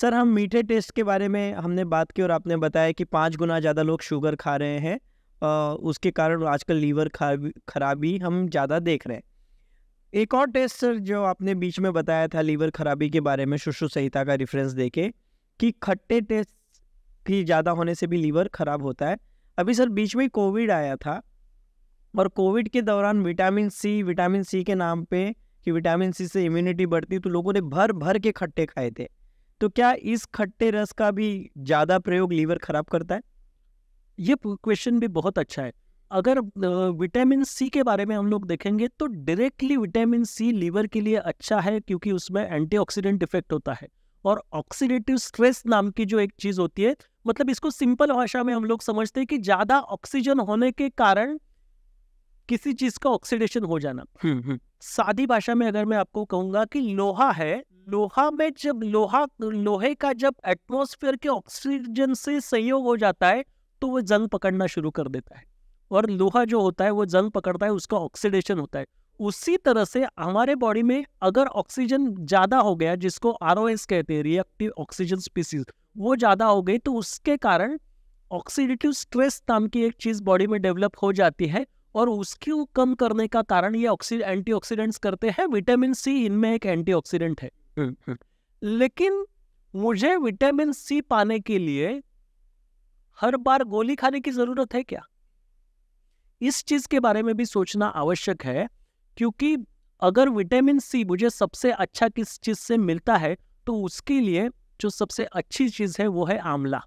Sir हम मीठे test के बारे में हमने बात की और आपने बताया कि पाँच गुना ज़्यादा लोग शुगर खा रहे हैं आ, उसके कारण आजकल लीवर खराबी हम ज़्यादा देख रहे हैं एक और टेस्ट सर जो आपने बीच में बताया था लीवर खराबी के बारे में शुशु संहिता का रेफरेंस देके कि खट्टे टेस्ट भी ज़्यादा होने से भी लीवर खराब होता है अभी सर बीच में कोविड आया था और कोविड के दौरान विटामिन सी विटामिन सी के नाम पे कि विटामिन सी से इम्यूनिटी बढ़ती तो लोगों ने भर भर के खट्टे खाए थे तो क्या इस खट्टे रस का भी ज़्यादा प्रयोग लीवर खराब करता है ये क्वेश्चन भी बहुत अच्छा है अगर विटामिन सी के बारे में हम लोग देखेंगे तो डायरेक्टली विटामिन सी लीवर के लिए अच्छा है क्योंकि उसमें एंटीऑक्सीडेंट इफेक्ट होता है और ऑक्सीडेटिव स्ट्रेस नाम की जो एक चीज़ होती है मतलब इसको सिंपल भाषा में हम लोग समझते हैं कि ज़्यादा ऑक्सीजन होने के कारण किसी चीज़ का ऑक्सीडेशन हो जाना हम्म, हम्म। सादी भाषा में अगर मैं आपको कहूँगा कि लोहा है लोहा में जब लोहा लोहे का जब एटमोस्फेयर के ऑक्सीजन से संयोग हो जाता है तो वो जंग पकड़ना शुरू कर देता है और लोहा जो होता है वो जंग पकड़ता है उसका ऑक्सीडेशन होता है उसी तरह से हमारे बॉडी में अगर ऑक्सीजन ज़्यादा हो गया जिसको आर कहते हैं रिएक्टिव ऑक्सीजन स्पीसीज वो ज़्यादा हो गई तो उसके कारण ऑक्सीडेटिव स्ट्रेस नाम की एक चीज़ बॉडी में डेवलप हो जाती है और उसको कम करने का कारण ये ऑक्सी एंटीऑक्सीडेंट्स करते हैं विटामिन सी इनमें एक एंटीऑक्सीडेंट है लेकिन मुझे विटामिन सी पाने के लिए हर बार गोली खाने की जरूरत है क्या इस चीज के बारे में भी सोचना आवश्यक है क्योंकि अगर विटामिन सी मुझे सबसे अच्छा किस चीज से मिलता है तो उसके लिए जो सबसे अच्छी चीज है वो है आंवला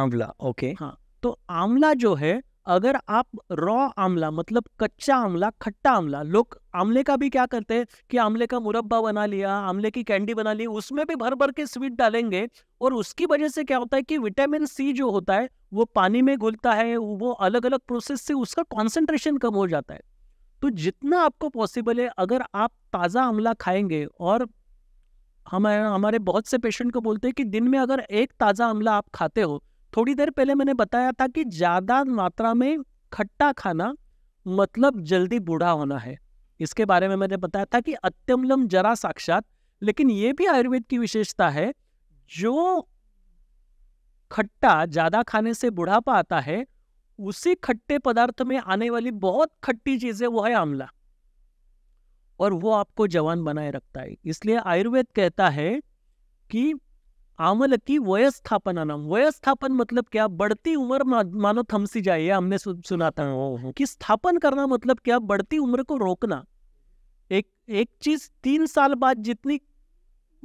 आंवला ओके हाँ तो आंवला जो है अगर आप रॉ आमला मतलब कच्चा आमला खट्टा आमला लोग आमले का भी क्या करते हैं कि आमले का मुरब्बा बना लिया आमले की कैंडी बना ली उसमें भी भर भर के स्वीट डालेंगे और उसकी वजह से क्या होता है कि विटामिन सी जो होता है वो पानी में घुलता है वो अलग अलग प्रोसेस से उसका कॉन्सेंट्रेशन कम हो जाता है तो जितना आपको पॉसिबल है अगर आप ताज़ा आमला खाएंगे और हम हमारे बहुत से पेशेंट को बोलते हैं कि दिन में अगर एक ताज़ा आमला आप खाते हो थोड़ी देर पहले मैंने बताया था कि ज़्यादा मात्रा में खट्टा खाना मतलब जल्दी बूढ़ा होना है इसके बारे में मैंने बताया था कि अत्यमलम जरा साक्षात लेकिन ये भी आयुर्वेद की विशेषता है जो खट्टा ज़्यादा खाने से बुढ़ापा आता है उसी खट्टे पदार्थ में आने वाली बहुत खट्टी चीज़ है वो है आंवला और वो आपको जवान बनाए रखता है इसलिए आयुर्वेद कहता है कि आमल की वयस्थापन नाम वयस्थापन मतलब क्या बढ़ती उम्र मानो थमसी जाए हमने सुना था कि स्थापन करना मतलब क्या बढ़ती उम्र को रोकना एक एक चीज तीन साल बाद जितनी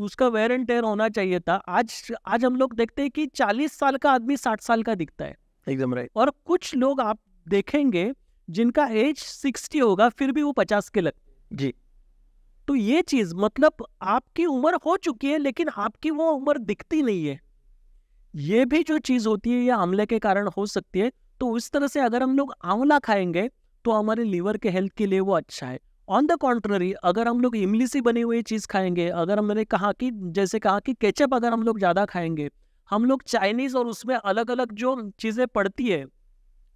उसका वेर एंड टेयर होना चाहिए था आज आज हम लोग देखते हैं कि चालीस साल का आदमी साठ साल का दिखता है एकदम राइट और कुछ लोग आप देखेंगे जिनका एज सिक्सटी होगा फिर भी वो पचास के लग जी तो ये चीज मतलब आपकी उम्र हो चुकी है लेकिन आपकी वो उम्र दिखती नहीं है ये भी जो चीज होती है ये आंवले के कारण हो सकती है तो उस तरह से अगर हम लोग आंवला खाएंगे तो हमारे लीवर के हेल्थ के लिए वो अच्छा है ऑन द कॉन्ट्ररी अगर हम लोग इमली से बनी हुई चीज़ खाएंगे अगर हमने कहा कि जैसे कहा कि केचप अगर हम लोग ज़्यादा खाएंगे हम लोग चाइनीज़ और उसमें अलग अलग जो चीज़ें पड़ती है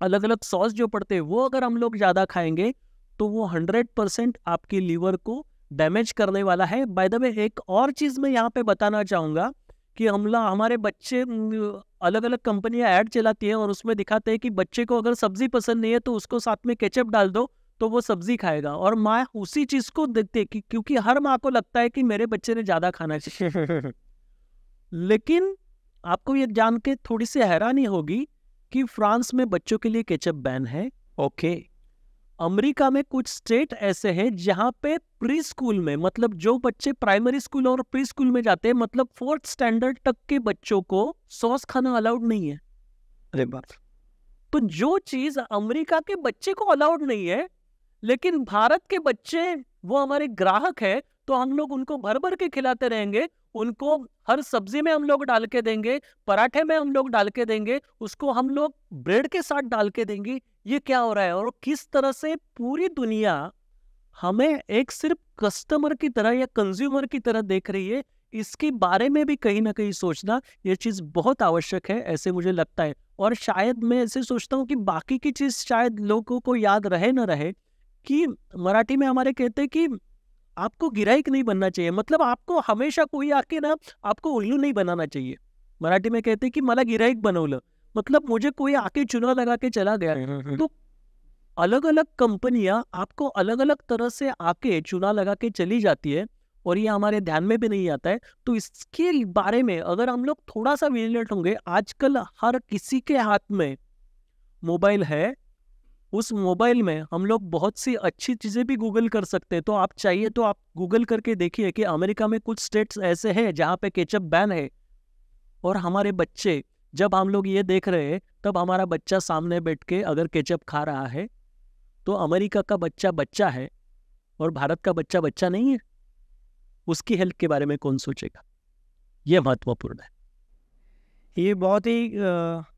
अलग अलग सॉस जो पड़ते हैं वो अगर हम लोग ज़्यादा खाएंगे तो वो हंड्रेड परसेंट आपके लीवर को डैमेज करने वाला है बाय द वे एक और चीज़ मैं यहाँ पे बताना चाहूँगा कि हमला हमारे बच्चे अलग अलग कंपनियाँ ऐड चलाती हैं और उसमें दिखाते हैं कि बच्चे को अगर सब्ज़ी पसंद नहीं है तो उसको साथ में केचप डाल दो तो वो सब्ज़ी खाएगा और माँ उसी चीज़ को देखते कि क्योंकि हर माँ को लगता है कि मेरे बच्चे ने ज़्यादा खाना चाहिए लेकिन आपको ये जान के थोड़ी सी हैरानी होगी कि फ्रांस में बच्चों के लिए केचप बैन है ओके okay. अमेरिका में कुछ स्टेट ऐसे हैं जहाँ पे प्री स्कूल में मतलब जो बच्चे प्राइमरी स्कूल और प्री स्कूल में जाते हैं मतलब फोर्थ स्टैंडर्ड तक के बच्चों को सॉस खाना अलाउड नहीं है अरे तो जो चीज अमेरिका के बच्चे को अलाउड नहीं है लेकिन भारत के बच्चे वो हमारे ग्राहक है तो हम लोग उनको भर भर के खिलाते रहेंगे उनको हर सब्जी में हम लोग डाल के देंगे पराठे में हम लोग डाल के देंगे उसको हम लोग ब्रेड के साथ डाल के देंगे ये क्या हो रहा है और किस तरह से पूरी दुनिया हमें एक सिर्फ कस्टमर की तरह या कंज्यूमर की तरह देख रही है इसके बारे में भी कहीं ना कहीं सोचना ये चीज़ बहुत आवश्यक है ऐसे मुझे लगता है और शायद मैं ऐसे सोचता हूँ कि बाकी की चीज़ शायद लोगों को याद रहे ना रहे कि मराठी में हमारे कहते हैं कि आपको गिराइक नहीं बनना चाहिए मतलब आपको हमेशा कोई आके ना आपको उल्लू नहीं बनाना चाहिए मराठी में कहते कि मला गिराइक बनवलं मतलब मुझे कोई आके चुना लगा के चला गया हम्म, हम्म, हम्म। तो अलग अलग कंपनियां आपको अलग अलग तरह से आके चुना लगा के चली जाती है और ये हमारे ध्यान में भी नहीं आता है तो इसके बारे में अगर हम लोग थोड़ा सा विजिलेंट होंगे आजकल हर किसी के हाथ में मोबाइल है उस मोबाइल में हम लोग बहुत सी अच्छी चीज़ें भी गूगल कर सकते हैं तो आप चाहिए तो आप गूगल करके देखिए कि अमेरिका में कुछ स्टेट्स ऐसे हैं जहाँ पे केचप बैन है और हमारे बच्चे जब हम लोग ये देख रहे हैं तब हमारा बच्चा सामने बैठ के अगर केचप खा रहा है तो अमेरिका का बच्चा बच्चा है और भारत का बच्चा बच्चा नहीं है उसकी हेल्थ के बारे में कौन सोचेगा यह महत्वपूर्ण है ये बहुत ही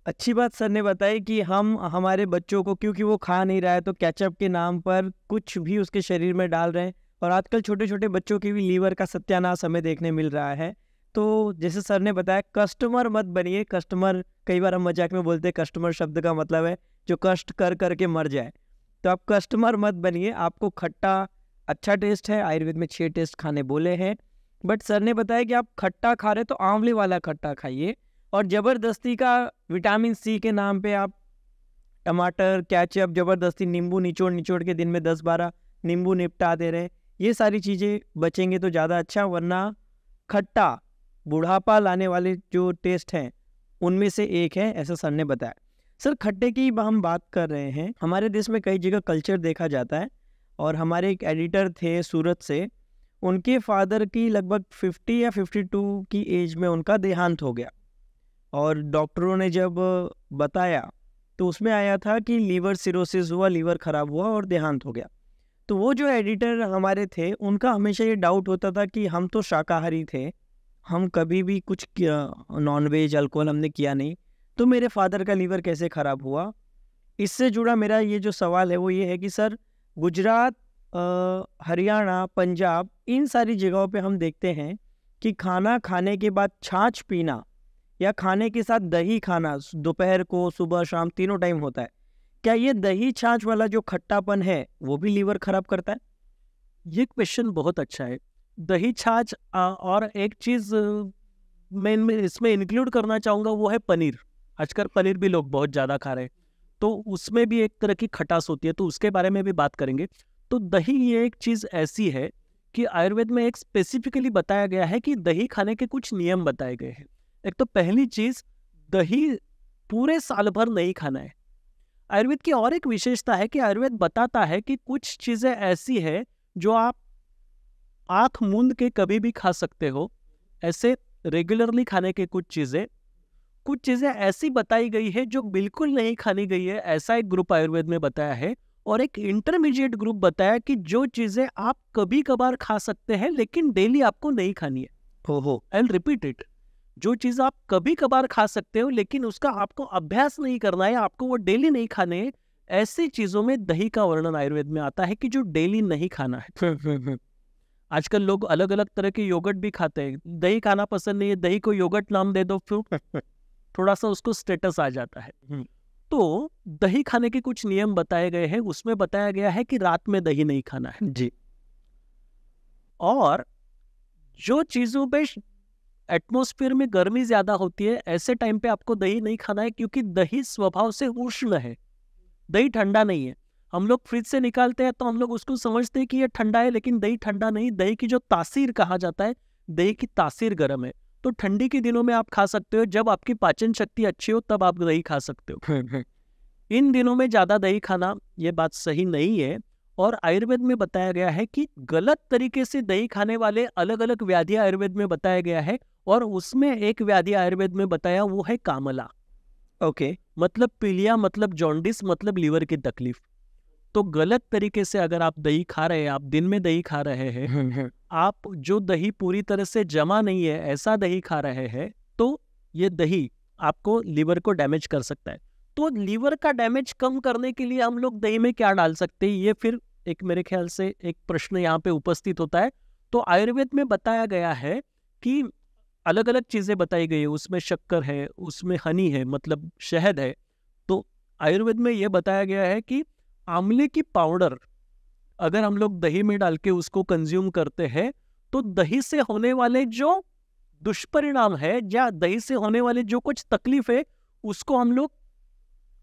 अच्छी बात सर ने बताई कि हम हमारे बच्चों को क्योंकि वो खा नहीं रहा है तो कैचअप के नाम पर कुछ भी उसके शरीर में डाल रहे हैं और आजकल छोटे छोटे बच्चों की भी लीवर का सत्यानाश हमें देखने मिल रहा है तो जैसे सर ने बताया कस्टमर मत बनिए कस्टमर कई बार हम मजाक में बोलते हैं कस्टमर शब्द का मतलब है जो कष्ट कर करके मर जाए तो आप कस्टमर मत बनिए आपको खट्टा अच्छा टेस्ट है आयुर्वेद में छः टेस्ट खाने बोले हैं बट सर ने बताया कि आप खट्टा खा रहे तो आंवले वाला खट्टा खाइए और ज़बरदस्ती का विटामिन सी के नाम पे आप टमाटर कैचअप ज़बरदस्ती नींबू निचोड़ निचोड़ के दिन में दस बारह नींबू निपटा दे रहे ये सारी चीज़ें बचेंगे तो ज़्यादा अच्छा वरना खट्टा बुढ़ापा लाने वाले जो टेस्ट हैं उनमें से एक है ऐसा सर ने बताया सर खट्टे की हम बात कर रहे हैं हमारे देश में कई जगह कल्चर देखा जाता है और हमारे एक एडिटर थे सूरत से उनके फादर की लगभग 50 या 52 की एज में उनका देहांत हो गया और डॉक्टरों ने जब बताया तो उसमें आया था कि लीवर सिरोसिस हुआ लीवर ख़राब हुआ और देहांत हो गया तो वो जो एडिटर हमारे थे उनका हमेशा ये डाउट होता था कि हम तो शाकाहारी थे हम कभी भी कुछ नॉन वेज अल्कोहल हमने किया नहीं तो मेरे फादर का लीवर कैसे ख़राब हुआ इससे जुड़ा मेरा ये जो सवाल है वो ये है कि सर गुजरात हरियाणा पंजाब इन सारी जगहों पे हम देखते हैं कि खाना खाने के बाद छाछ पीना या खाने के साथ दही खाना दोपहर को सुबह शाम तीनों टाइम होता है क्या ये दही छाछ वाला जो खट्टापन है वो भी लीवर खराब करता है ये क्वेश्चन बहुत अच्छा है दही छाछ और एक चीज़ मैं इनमें इसमें इंक्लूड करना चाहूँगा वो है पनीर आजकल पनीर भी लोग बहुत ज़्यादा खा रहे हैं तो उसमें भी एक तरह की खटास होती है तो उसके बारे में भी बात करेंगे तो दही ये एक चीज़ ऐसी है कि आयुर्वेद में एक स्पेसिफिकली बताया गया है कि दही खाने के कुछ नियम बताए गए हैं एक तो पहली चीज दही पूरे साल भर नहीं खाना है आयुर्वेद की और एक विशेषता है कि आयुर्वेद बताता है कि कुछ चीजें ऐसी है जो आप आंख मूंद के कभी भी खा सकते हो ऐसे रेगुलरली खाने के कुछ चीजें कुछ चीजें ऐसी बताई गई है जो बिल्कुल नहीं खानी गई है ऐसा एक ग्रुप आयुर्वेद में बताया है और एक इंटरमीडिएट ग्रुप बताया कि जो चीजें आप कभी कभार खा सकते हैं लेकिन डेली आपको नहीं खानी है हो आई रिपीट इट जो चीज आप कभी कभार खा सकते हो लेकिन उसका आपको अभ्यास नहीं करना है आपको वो डेली नहीं खाने है ऐसी चीजों में दही का वर्णन आयुर्वेद में आता है कि जो डेली नहीं खाना है हम्म, हम्म, हम्म। आजकल लोग अलग अलग तरह के योगर्ट भी खाते हैं दही खाना पसंद नहीं है दही को योगर्ट नाम दे दो फिर थोड़ा सा उसको स्टेटस आ जाता है तो दही खाने के कुछ नियम बताए गए हैं उसमें बताया गया है कि रात में दही नहीं खाना है जी और जो चीजों पे एटमोस्फेयर में गर्मी ज़्यादा होती है ऐसे टाइम पे आपको दही नहीं खाना है क्योंकि दही स्वभाव से उष्ण है दही ठंडा नहीं है हम लोग फ्रिज से निकालते हैं तो हम लोग उसको समझते हैं कि यह ठंडा है लेकिन दही ठंडा नहीं दही की जो तासीर कहा जाता है दही की तासीर गर्म है तो ठंडी के दिनों में आप खा सकते हो जब आपकी पाचन शक्ति अच्छी हो तब आप दही खा सकते हो इन दिनों में ज़्यादा दही खाना ये बात सही नहीं है और आयुर्वेद में बताया गया है कि गलत तरीके से दही खाने वाले अलग अलग व्याधियां आयुर्वेद में बताया गया है और उसमें एक व्याधि आयुर्वेद में बताया वो है कामला ओके okay. मतलब पीलिया मतलब जॉन्डिस मतलब लीवर की तकलीफ तो गलत तरीके से अगर आप दही खा रहे हैं आप दिन में दही खा रहे हैं हम्म, हम्म। आप जो दही पूरी तरह से जमा नहीं है ऐसा दही खा रहे हैं तो ये दही आपको लीवर को डैमेज कर सकता है तो लीवर का डैमेज कम करने के लिए हम लोग दही में क्या डाल सकते हैं ये फिर एक मेरे ख्याल से एक प्रश्न यहाँ पे उपस्थित होता है तो आयुर्वेद में बताया गया है कि अलग अलग चीज़ें बताई गई है उसमें शक्कर है उसमें हनी है मतलब शहद है तो आयुर्वेद में यह बताया गया है कि आंवले की पाउडर अगर हम लोग दही में डाल के उसको कंज्यूम करते हैं तो दही से होने वाले जो दुष्परिणाम है या दही से होने वाले जो कुछ तकलीफ है उसको हम लोग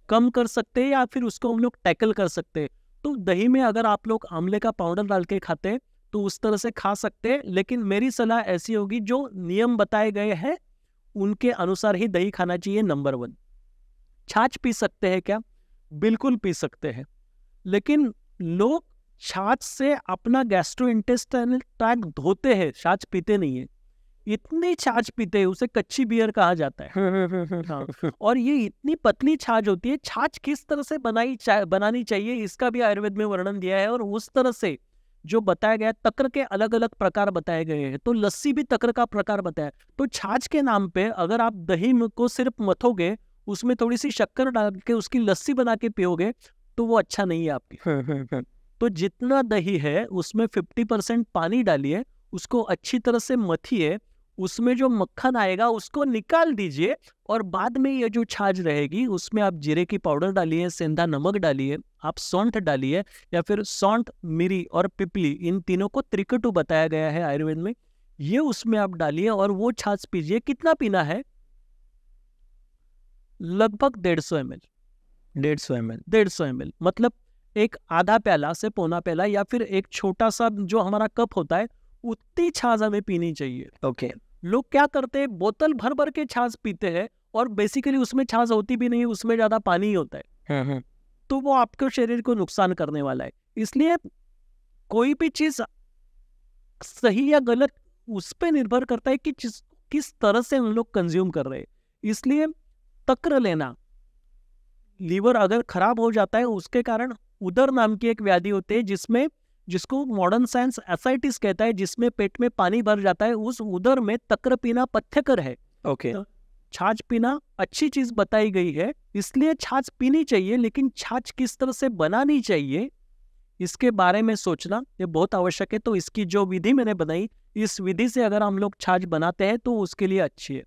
कम कर सकते हैं या फिर उसको हम लोग टैकल कर सकते हैं तो दही में अगर आप लोग आंवले का पाउडर डाल के खाते हैं तो उस तरह से खा सकते हैं लेकिन मेरी सलाह ऐसी होगी जो नियम बताए गए हैं उनके अनुसार ही दही खाना चाहिए नंबर वन छाछ पी सकते हैं क्या बिल्कुल पी सकते हैं लेकिन लोग छाछ से अपना गैस्ट्रो इंटेस्टाइनल ट्रैक धोते हैं छाछ पीते नहीं है इतनी छाछ पीते हैं उसे कच्ची बियर कहा जाता है हाँ, और ये इतनी पतली छाछ होती है छाछ किस तरह से बनाई चा, बनानी चाहिए इसका भी आयुर्वेद में वर्णन दिया है और उस तरह से जो बताया गया तकर के अलग अलग प्रकार बताए गए हैं तो लस्सी भी तकर का प्रकार बताया तो छाछ के नाम पे अगर आप दही को सिर्फ मथोगे उसमें थोड़ी सी शक्कर डाल के उसकी लस्सी बना के पियोगे तो वो अच्छा नहीं है आपकी हम्म, हम्म, हम्म। तो जितना दही है उसमें फिफ्टी परसेंट पानी डालिए उसको अच्छी तरह से मथिए उसमें जो मक्खन आएगा उसको निकाल दीजिए और बाद में ये जो छाछ रहेगी उसमें आप जीरे की पाउडर डालिए सेंधा नमक डालिए आप सौंठ डालिए या फिर सौंठ मिरी और पिपली इन तीनों को त्रिकटू बताया गया है आयुर्वेद में ये उसमें आप डालिए और वो छाछ पीजिए कितना पीना है लगभग डेढ़ सौ एम एल डेढ़ सौ एम एल डेढ़ सौ एम एल मतलब एक आधा प्याला से पौना प्याला या फिर एक छोटा सा जो हमारा कप होता है उतनी छाछ हमें पीनी चाहिए ओके okay. लोग क्या करते हैं बोतल भर भर के छाछ पीते हैं और बेसिकली उसमें छाछ होती भी नहीं उसमें ज्यादा पानी ही होता है हाँ, हाँ। तो वो आपके शरीर को नुकसान करने वाला है इसलिए कोई भी चीज सही या गलत उस पर निर्भर करता है कि किस तरह से हम लोग कंज्यूम कर रहे हैं इसलिए तक्र लेना लीवर अगर खराब हो जाता है उसके कारण उदर नाम की एक व्याधि होती है जिसमें जिसको मॉडर्न साइंस एसाइटिस कहता है जिसमें पेट में पानी भर जाता है उस उदर में तक्र पीना पथ्यकर है ओके okay. तो छाछ पीना अच्छी चीज बताई गई है इसलिए छाछ पीनी चाहिए लेकिन छाछ किस तरह से बनानी चाहिए इसके बारे में सोचना ये बहुत आवश्यक है तो इसकी जो विधि मैंने बनाई इस विधि से अगर हम लोग छाछ बनाते हैं तो उसके लिए अच्छी है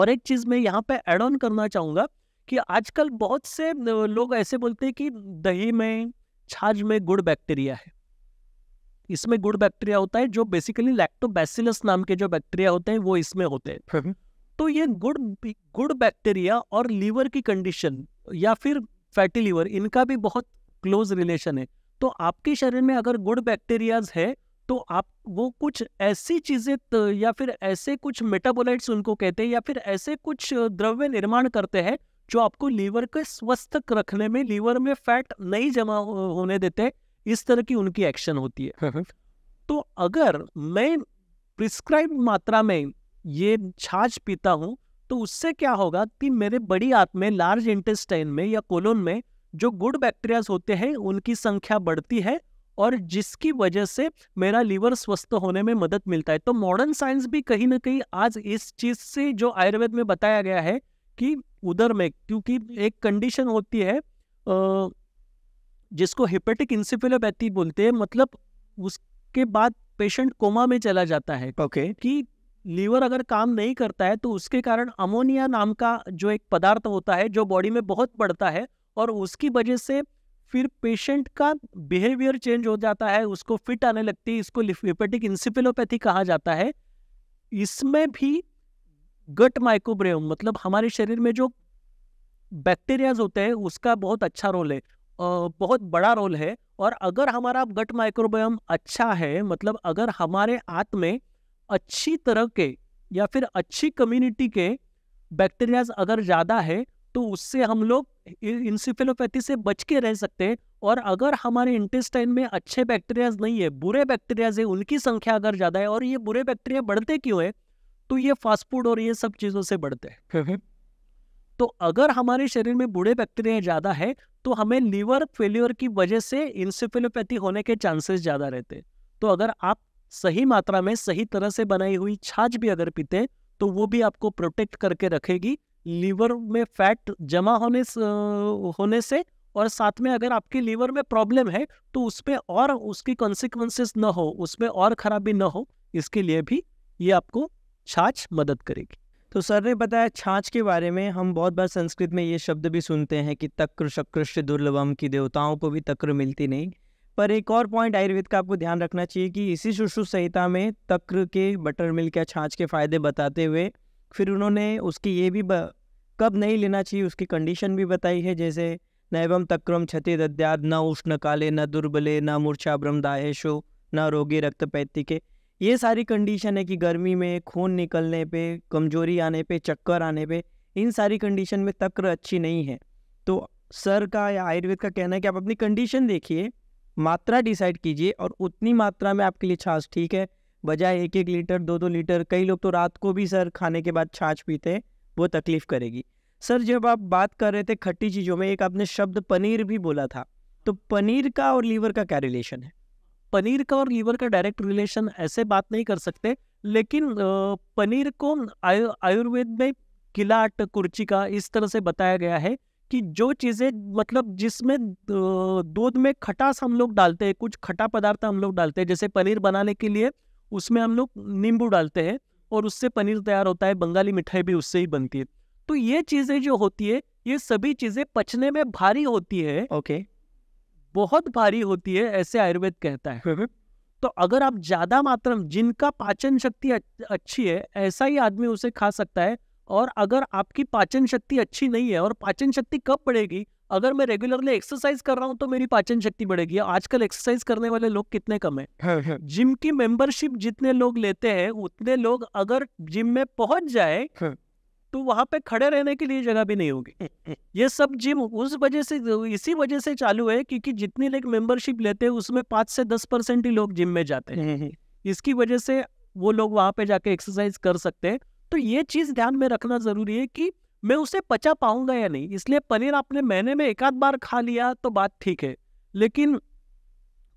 और एक चीज़ मैं यहाँ पे एड ऑन करना चाहूंगा कि आजकल बहुत से लोग ऐसे बोलते हैं कि दही में छाछ में गुड़ बैक्टीरिया है इसमें गुड बैक्टीरिया होता है जो बेसिकली लैक्टोबैसिलस नाम के जो बैक्टीरिया होते हैं वो इसमें होते हैं हम्म, हम्म। तो ये गुड गुड बैक्टीरिया और लीवर की कंडीशन या फिर फैटी लीवर इनका भी बहुत क्लोज रिलेशन है तो आपके शरीर में अगर गुड बैक्टीरियाज है तो आप वो कुछ ऐसी चीजें या फिर ऐसे कुछ मेटाबोलाइट्स उनको कहते हैं या फिर ऐसे कुछ द्रव्य निर्माण करते हैं जो आपको लीवर के स्वस्थ रखने में लीवर में फैट नहीं जमा होने देते हैं इस तरह की उनकी एक्शन होती है हम्म, हम्म। तो अगर मैं प्रिस्क्राइब मात्रा में ये छाछ पीता हूँ तो उससे क्या होगा कि मेरे बड़ी आंत में लार्ज इंटेस्टाइन में या कोलोन में जो गुड बैक्टीरियाज होते हैं उनकी संख्या बढ़ती है और जिसकी वजह से मेरा लीवर स्वस्थ होने में मदद मिलता है तो मॉडर्न साइंस भी कहीं ना कहीं आज इस चीज़ से जो आयुर्वेद में बताया गया है कि उधर में क्योंकि एक कंडीशन होती है जिसको हेपेटिक इंसिफिलोपैथी बोलते हैं मतलब उसके बाद पेशेंट कोमा में चला जाता है ओके okay. कि लीवर अगर काम नहीं करता है तो उसके कारण अमोनिया नाम का जो एक पदार्थ होता है जो बॉडी में बहुत बढ़ता है और उसकी वजह से फिर पेशेंट का बिहेवियर चेंज हो जाता है उसको फिट आने लगती है इसको हिपेटिक इंसिफिलोपैथी कहा जाता है इसमें भी गट माइक्रोब्रेम मतलब हमारे शरीर में जो बैक्टीरियाज होते हैं उसका बहुत अच्छा रोल है बहुत बड़ा रोल है और अगर हमारा गट माइक्रोबायोम अच्छा है मतलब अगर हमारे हाथ में अच्छी तरह के या फिर अच्छी कम्युनिटी के बैक्टीरियाज अगर ज़्यादा है तो उससे हम लोग इंसिफिलोपैथी से बच के रह सकते हैं और अगर हमारे इंटेस्टाइन में अच्छे बैक्टीरियाज नहीं है बुरे बैक्टीरियाज है उनकी संख्या अगर ज़्यादा है और ये बुरे बैक्टीरिया बढ़ते क्यों है तो ये फास्ट फूड और ये सब चीज़ों से बढ़ते हैं हम्म, हम्म। तो अगर हमारे शरीर में बुरे बैक्टीरिया ज़्यादा है तो हमें लीवर फेल्योर की वजह से इंसेफेलोपैथी होने के चांसेस ज़्यादा रहते तो अगर आप सही मात्रा में सही तरह से बनाई हुई छाछ भी अगर पीते हैं तो वो भी आपको प्रोटेक्ट करके रखेगी लीवर में फैट जमा होने स, होने से और साथ में अगर आपके लीवर में प्रॉब्लम है तो उसमें और उसकी कॉन्सिक्वेंसेस न हो उसमें और खराबी न हो इसके लिए भी ये आपको छाछ मदद करेगी तो सर ने बताया छाछ के बारे में हम बहुत बार संस्कृत में ये शब्द भी सुनते हैं कि तक्र शक्रश दुर्लभम की देवताओं को भी तक्र मिलती नहीं पर एक और पॉइंट आयुर्वेद का आपको ध्यान रखना चाहिए कि इसी सुश्रुत संहिता में तक्र के बटर मिल्क या छाछ के फ़ायदे बताते हुए फिर उन्होंने उसकी ये भी ब, कब नहीं लेना चाहिए उसकी कंडीशन भी बताई है जैसे न एवं तक्रम क्षति दद्याद न उष्ण काले न दुर्बले न मूर्छा दाहेशो न रोगी रक्तपैती के ये सारी कंडीशन है कि गर्मी में खून निकलने पे कमजोरी आने पे चक्कर आने पे इन सारी कंडीशन में तक्र अच्छी नहीं है तो सर का या आयुर्वेद का कहना है कि आप अपनी कंडीशन देखिए मात्रा डिसाइड कीजिए और उतनी मात्रा में आपके लिए छाछ ठीक है बजाय एक एक लीटर दो दो लीटर कई लोग तो रात को भी सर खाने के बाद छाछ पीते हैं वो तकलीफ़ करेगी सर जब आप बात कर रहे थे खट्टी चीज़ों में एक आपने शब्द पनीर भी बोला था तो पनीर का और लीवर का क्या रिलेशन है पनीर का और लीवर का डायरेक्ट रिलेशन ऐसे बात नहीं कर सकते लेकिन पनीर को आयु, आयुर्वेद में किलाट कुर्ची का इस तरह से बताया गया है कि जो चीज़ें मतलब जिसमें दूध में खटास हम लोग डालते हैं कुछ खटा पदार्थ हम लोग डालते हैं जैसे पनीर बनाने के लिए उसमें हम लोग नींबू डालते हैं और उससे पनीर तैयार होता है बंगाली मिठाई भी उससे ही बनती है तो ये चीज़ें जो होती है ये सभी चीज़ें पचने में भारी होती है ओके okay. बहुत भारी होती है ऐसे आयुर्वेद कहता है हम्म, हम्म। तो अगर आप ज्यादा मात्रा में जिनका पाचन शक्ति अच्छी है ऐसा ही आदमी उसे खा सकता है और अगर आपकी पाचन शक्ति अच्छी नहीं है और पाचन शक्ति कब बढ़ेगी अगर मैं रेगुलरली एक्सरसाइज कर रहा हूँ तो मेरी पाचन शक्ति बढ़ेगी आजकल एक्सरसाइज करने वाले लोग कितने कम है हाँ, हाँ। जिम की मेंबरशिप जितने लोग लेते हैं उतने लोग अगर जिम में पहुंच जाए हाँ। तो वहां पे खड़े रहने के लिए जगह भी नहीं होगी हम्म, हम्म। ये सब जिम उस वजह से इसी वजह से चालू है क्योंकि जितने लोग मेंबरशिप लेते हैं उसमें पांच से दस परसेंट ही लोग जिम में जाते हैं हम्म, इसकी वजह से वो लोग वहां पे जाके एक्सरसाइज कर सकते हैं तो ये चीज़ ध्यान में रखना ज़रूरी है कि मैं उसे पचा पाऊंगा या नहीं इसलिए पनीर आपने महीने में एक आध बार खा लिया तो बात ठीक है लेकिन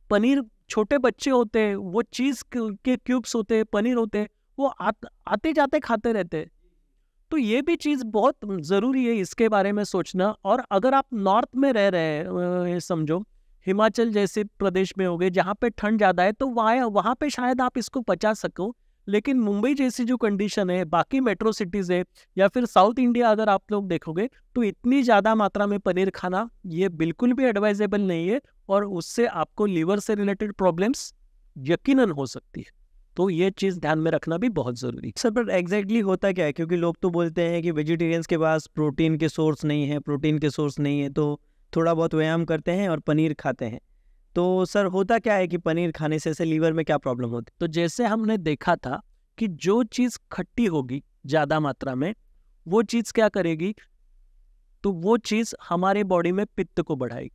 पनीर छोटे बच्चे होते हैं वो चीज़ के क्यूब्स होते हैं पनीर होते हैं वो आते जाते खाते रहते हैं तो ये भी चीज़ बहुत ज़रूरी है इसके बारे में सोचना और अगर आप नॉर्थ में रह रहे हैं समझो हिमाचल जैसे प्रदेश में हो गए जहाँ पे ठंड ज़्यादा है तो वहाँ वहाँ पे शायद आप इसको बचा सको लेकिन मुंबई जैसी जो कंडीशन है बाकी मेट्रो सिटीज़ है या फिर साउथ इंडिया अगर आप लोग देखोगे तो इतनी ज़्यादा मात्रा में पनीर खाना ये बिल्कुल भी एडवाइजेबल नहीं है और उससे आपको लीवर से रिलेटेड प्रॉब्लम्स यकीनन हो सकती है तो ये चीज़ ध्यान में रखना भी बहुत ज़रूरी सर पर एग्जैक्टली होता क्या है क्योंकि लोग तो बोलते हैं कि वेजिटेरियंस के पास प्रोटीन के सोर्स नहीं है प्रोटीन के सोर्स नहीं है तो थोड़ा बहुत व्यायाम करते हैं और पनीर खाते हैं तो सर होता क्या है कि पनीर खाने से ऐसे लीवर में क्या प्रॉब्लम होती है तो जैसे हमने देखा था कि जो चीज़ खट्टी होगी ज़्यादा मात्रा में वो चीज़ क्या करेगी तो वो चीज़ हमारे बॉडी में पित्त को बढ़ाएगी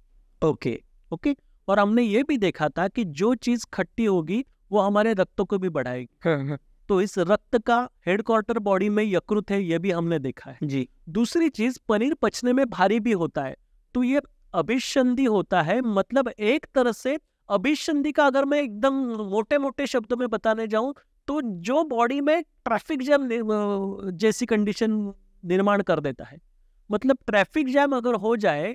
ओके ओके और हमने ये भी देखा था कि जो चीज़ खट्टी होगी वो हमारे रक्त को भी बढ़ाएगी हाँ, हाँ। तो इस रक्त का हेडक्वार्टर बॉडी में यकृत है ये भी हमने देखा है जी दूसरी चीज पनीर पचने में भारी भी होता है तो ये अभिसंधि होता है मतलब एक तरह से अभिसंधि का अगर मैं एकदम मोटे मोटे शब्दों में बताने जाऊं तो जो बॉडी में ट्रैफिक जैम जैसी कंडीशन निर्माण कर देता है मतलब ट्रैफिक जैम अगर हो जाए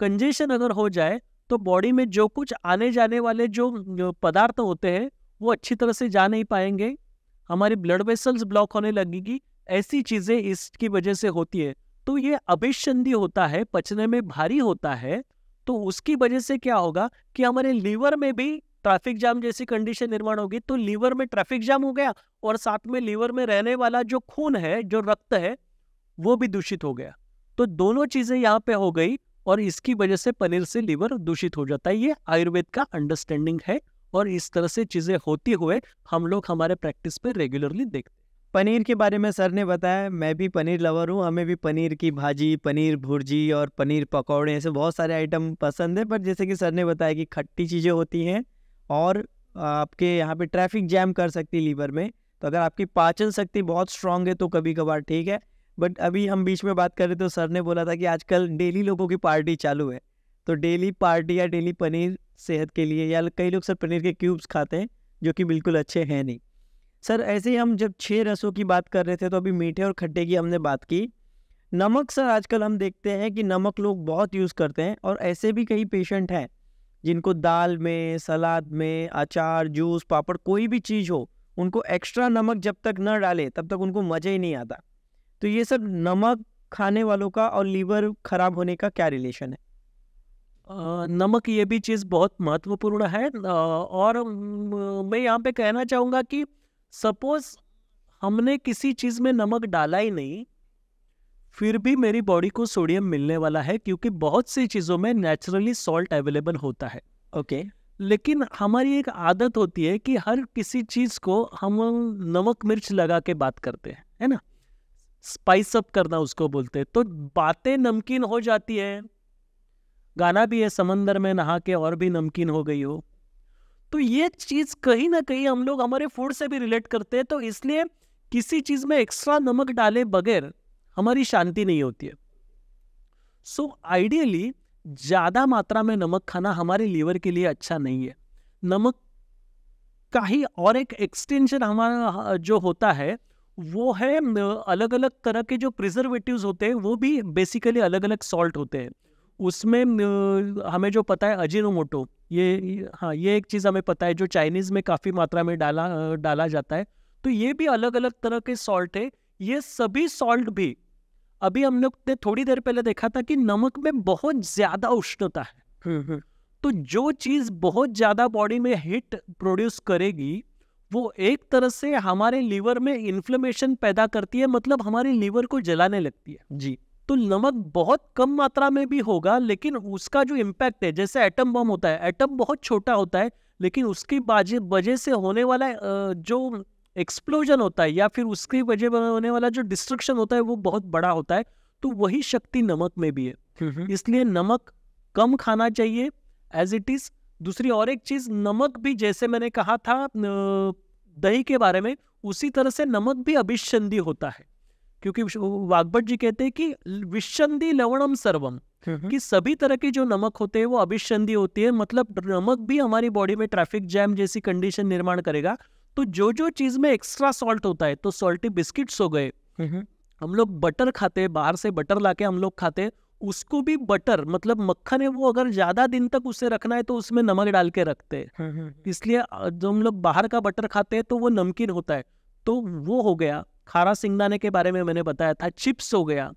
कंजेशन अगर हो जाए तो बॉडी में जो कुछ आने जाने वाले जो पदार्थ होते हैं वो अच्छी तरह से जा नहीं पाएंगे हमारी ब्लड वेसल्स ब्लॉक होने लगेगी ऐसी चीज़ें इसकी वजह से होती है तो ये अभिसंधि होता है पचने में भारी होता है तो उसकी वजह से क्या होगा कि हमारे लीवर में भी ट्रैफिक जाम जैसी कंडीशन निर्माण होगी तो लीवर में ट्रैफिक जाम हो गया और साथ में लीवर में रहने वाला जो खून है जो रक्त है वो भी दूषित हो गया तो दोनों चीज़ें यहाँ पे हो गई और इसकी वजह से पनीर से लीवर दूषित हो जाता है ये आयुर्वेद का अंडरस्टैंडिंग है और इस तरह से चीज़ें होती हुए हम लोग हमारे प्रैक्टिस पे रेगुलरली देखते पनीर के बारे में सर ने बताया मैं भी पनीर लवर हूँ हमें भी पनीर की भाजी पनीर भुर्जी और पनीर पकौड़े ऐसे बहुत सारे आइटम पसंद है पर जैसे कि सर ने बताया कि खट्टी चीज़ें होती हैं और आपके यहाँ पे ट्रैफिक जैम कर सकती लीवर में तो अगर आपकी पाचन शक्ति बहुत स्ट्रांग है तो कभी कभार ठीक है बट अभी हम बीच में बात करें तो सर ने बोला था कि आजकल डेली लोगों की पार्टी चालू है तो डेली पार्टी या डेली पनीर सेहत के लिए या कई लोग सर पनीर के क्यूब्स खाते हैं जो कि बिल्कुल अच्छे हैं नहीं सर ऐसे ही हम जब छः रसों की बात कर रहे थे तो अभी मीठे और खट्टे की हमने बात की नमक सर आजकल हम देखते हैं कि नमक लोग बहुत यूज़ करते हैं और ऐसे भी कई पेशेंट हैं जिनको दाल में सलाद में अचार जूस पापड़ कोई भी चीज़ हो उनको एक्स्ट्रा नमक जब तक न डाले तब तक उनको मज़ा ही नहीं आता तो ये सब नमक खाने वालों का और लीवर ख़राब होने का क्या रिलेशन है नमक ये भी चीज़ बहुत महत्वपूर्ण है और मैं यहाँ पे कहना चाहूँगा कि सपोज़ हमने किसी चीज़ में नमक डाला ही नहीं फिर भी मेरी बॉडी को सोडियम मिलने वाला है क्योंकि बहुत सी चीज़ों में नेचुरली सॉल्ट अवेलेबल होता है ओके okay. लेकिन हमारी एक आदत होती है कि हर किसी चीज़ को हम नमक मिर्च लगा के बात करते हैं है ना स्पाइस अप करना उसको बोलते हैं तो बातें नमकीन हो जाती है गाना भी है समंदर में नहा के और भी नमकीन हो गई हो तो ये चीज़ कहीं ना कहीं हम लोग हमारे फूड से भी रिलेट करते हैं तो इसलिए किसी चीज़ में एक्स्ट्रा नमक डाले बगैर हमारी शांति नहीं होती है सो so, आइडियली ज़्यादा मात्रा में नमक खाना हमारे लीवर के लिए अच्छा नहीं है नमक का ही और एक एक्सटेंशन हमारा जो होता है वो है अलग अलग तरह के जो प्रिजर्वेटिव्स होते हैं वो भी बेसिकली अलग अलग सॉल्ट होते हैं उसमें हमें जो पता है अजीनोमोटो ये हाँ ये एक चीज़ हमें पता है जो चाइनीज़ में काफ़ी मात्रा में डाला डाला जाता है तो ये भी अलग अलग तरह के सॉल्ट है ये सभी सॉल्ट भी अभी हम लोग ने थोड़ी देर पहले देखा था कि नमक में बहुत ज़्यादा उष्णता है हम्म, हम्म। तो जो चीज़ बहुत ज़्यादा बॉडी में हीट प्रोड्यूस करेगी वो एक तरह से हमारे लीवर में इन्फ्लेमेशन पैदा करती है मतलब हमारे लीवर को जलाने लगती है जी तो नमक बहुत कम मात्रा में भी होगा लेकिन उसका जो इम्पैक्ट है जैसे एटम बम होता है एटम बहुत छोटा होता है लेकिन उसकी वजह से होने वाला जो एक्सप्लोजन होता है या फिर उसकी वजह होने वाला जो डिस्ट्रक्शन होता है वो बहुत बड़ा होता है तो वही शक्ति नमक में भी है हम्म, हम्म। इसलिए नमक कम खाना चाहिए एज इट इज दूसरी और एक चीज नमक भी जैसे मैंने कहा था दही के बारे में उसी तरह से नमक भी अभिश्चंदी होता है क्योंकि वागभट जी कहते हैं कि विश्चंदी लवणम सर्वम हम्म, हम्म। कि सभी तरह के जो नमक होते हैं वो अभिश्चंदी होती है मतलब नमक भी हमारी बॉडी में ट्रैफिक जैम जैसी कंडीशन निर्माण करेगा तो जो जो चीज में एक्स्ट्रा सॉल्ट होता है तो सॉल्टी बिस्किट्स हो गए हम्म, हम लोग बटर खाते हैं बाहर से बटर लाके हम लोग खाते हैं उसको भी बटर मतलब मक्खन है वो अगर ज्यादा दिन तक उसे रखना है तो उसमें नमक डाल के रखते हैं इसलिए जो हम लोग बाहर का बटर खाते हैं तो वो नमकीन होता है तो वो हो गया खारा सिंगदाने के बारे में मैंने बताया था चिप्स हो गया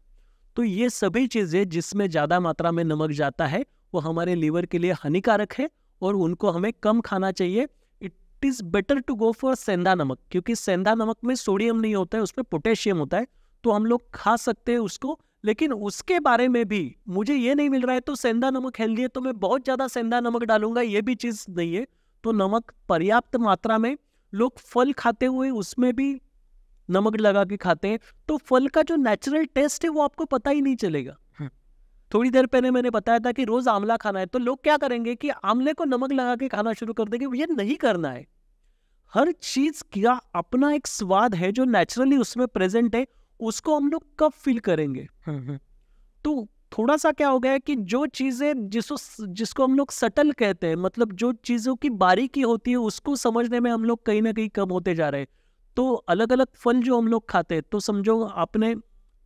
तो ये सभी चीज़ें जिसमें ज़्यादा मात्रा में नमक जाता है वो हमारे लीवर के लिए हानिकारक है और उनको हमें कम खाना चाहिए it is better to go for sendha namak क्योंकि सेंधा नमक में सोडियम नहीं होता है उसमें पोटेशियम होता है तो हम लोग खा सकते हैं उसको लेकिन उसके बारे में भी मुझे ये नहीं मिल रहा है तो सेंधा नमक हेल्दी है तो मैं बहुत ज़्यादा सेंधा नमक डालूंगा ये भी चीज़ नहीं है तो नमक पर्याप्त मात्रा में लोग फल खाते हुए उसमें भी नमक लगा के खाते हैं तो फल का जो नेचुरल टेस्ट है वो आपको पता ही नहीं चलेगा हम्म। थोड़ी देर पहले मैंने बताया था कि रोज आंवला खाना है तो लोग क्या करेंगे कि आंवले को नमक लगा के खाना शुरू कर देंगे ये नहीं करना है हर चीज का अपना एक स्वाद है जो नेचुरली उसमें प्रेजेंट है उसको हम लोग कब फील करेंगे हम्म, हम्म। तो थोड़ा सा क्या हो गया है कि जो चीजें जिसको जिसको हम लोग सटल कहते हैं मतलब जो चीजों की बारीकी होती है उसको समझने में हम लोग कहीं ना कहीं कम होते जा रहे हैं तो अलग अलग फल जो हम लोग खाते हैं तो समझो आपने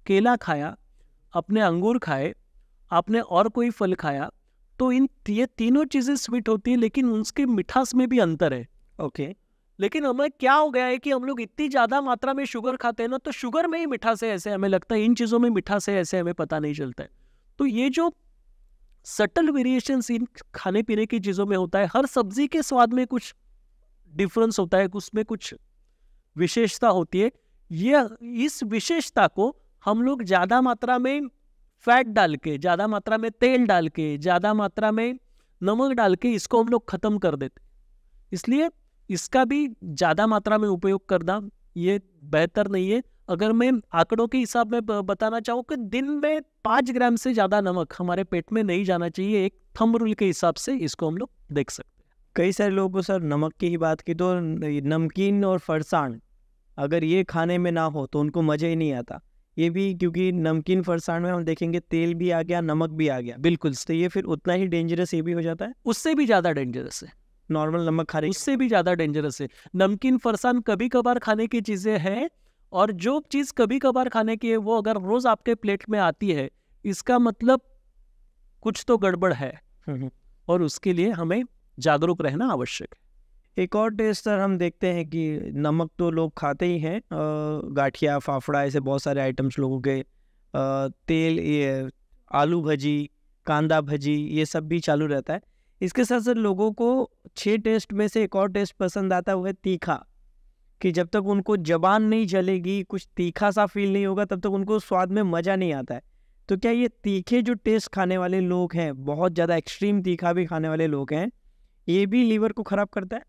केला खाया आपने अंगूर खाए आपने और कोई फल खाया तो इन ये तीनों चीज़ें स्वीट होती है लेकिन उनके मिठास में भी अंतर है ओके लेकिन हमें क्या हो गया है कि हम लोग इतनी ज़्यादा मात्रा में शुगर खाते हैं ना तो शुगर में ही मिठास है ऐसे हमें लगता है इन चीज़ों में मिठास है ऐसे हमें पता नहीं चलता है तो ये जो सटल वेरिएशन इन खाने पीने की चीज़ों में होता है हर सब्जी के स्वाद में कुछ डिफरेंस होता है उसमें कुछ विशेषता होती है यह इस विशेषता को हम लोग ज़्यादा मात्रा में फैट डाल के ज़्यादा मात्रा में तेल डाल के ज़्यादा मात्रा में नमक डाल के इसको हम लोग ख़त्म कर देते इसलिए इसका भी ज़्यादा मात्रा में उपयोग करना ये बेहतर नहीं है अगर मैं आंकड़ों के हिसाब में बताना चाहूँ कि दिन में पाँच ग्राम से ज़्यादा नमक हमारे पेट में नहीं जाना चाहिए एक थम रूल के हिसाब से इसको हम लोग देख सकते कई सारे लोगों को सर नमक की ही बात की तो नमकीन और फरसान अगर ये खाने में ना हो तो उनको मज़ा ही नहीं आता ये भी क्योंकि नमकीन फरसान में हम देखेंगे तेल भी आ गया नमक भी आ गया बिल्कुल तो ये फिर उतना ही डेंजरस ये भी हो जाता है उससे भी ज़्यादा डेंजरस है नॉर्मल नमक खाने उससे भी ज़्यादा डेंजरस है नमकीन फरसान कभी कभार खाने की चीज़ें हैं और जो चीज़ कभी कभार खाने की है वो अगर रोज़ आपके प्लेट में आती है इसका मतलब कुछ तो गड़बड़ है हम्म, हम्म। और उसके लिए हमें जागरूक रहना आवश्यक है एक और टेस्ट सर हम देखते हैं कि नमक तो लोग खाते ही हैं गाठिया फाफड़ा ऐसे बहुत सारे आइटम्स लोगों के आ, तेल ये आलू भजी कांदा भजी ये सब भी चालू रहता है इसके साथ साथ लोगों को छः टेस्ट में से एक और टेस्ट पसंद आता वह तीखा कि जब तक उनको जबान नहीं जलेगी कुछ तीखा सा फील नहीं होगा तब तक उनको स्वाद में मज़ा नहीं आता है तो क्या ये तीखे जो टेस्ट खाने वाले लोग हैं बहुत ज़्यादा एक्सट्रीम तीखा भी खाने वाले लोग हैं ये भी लीवर को खराब करता है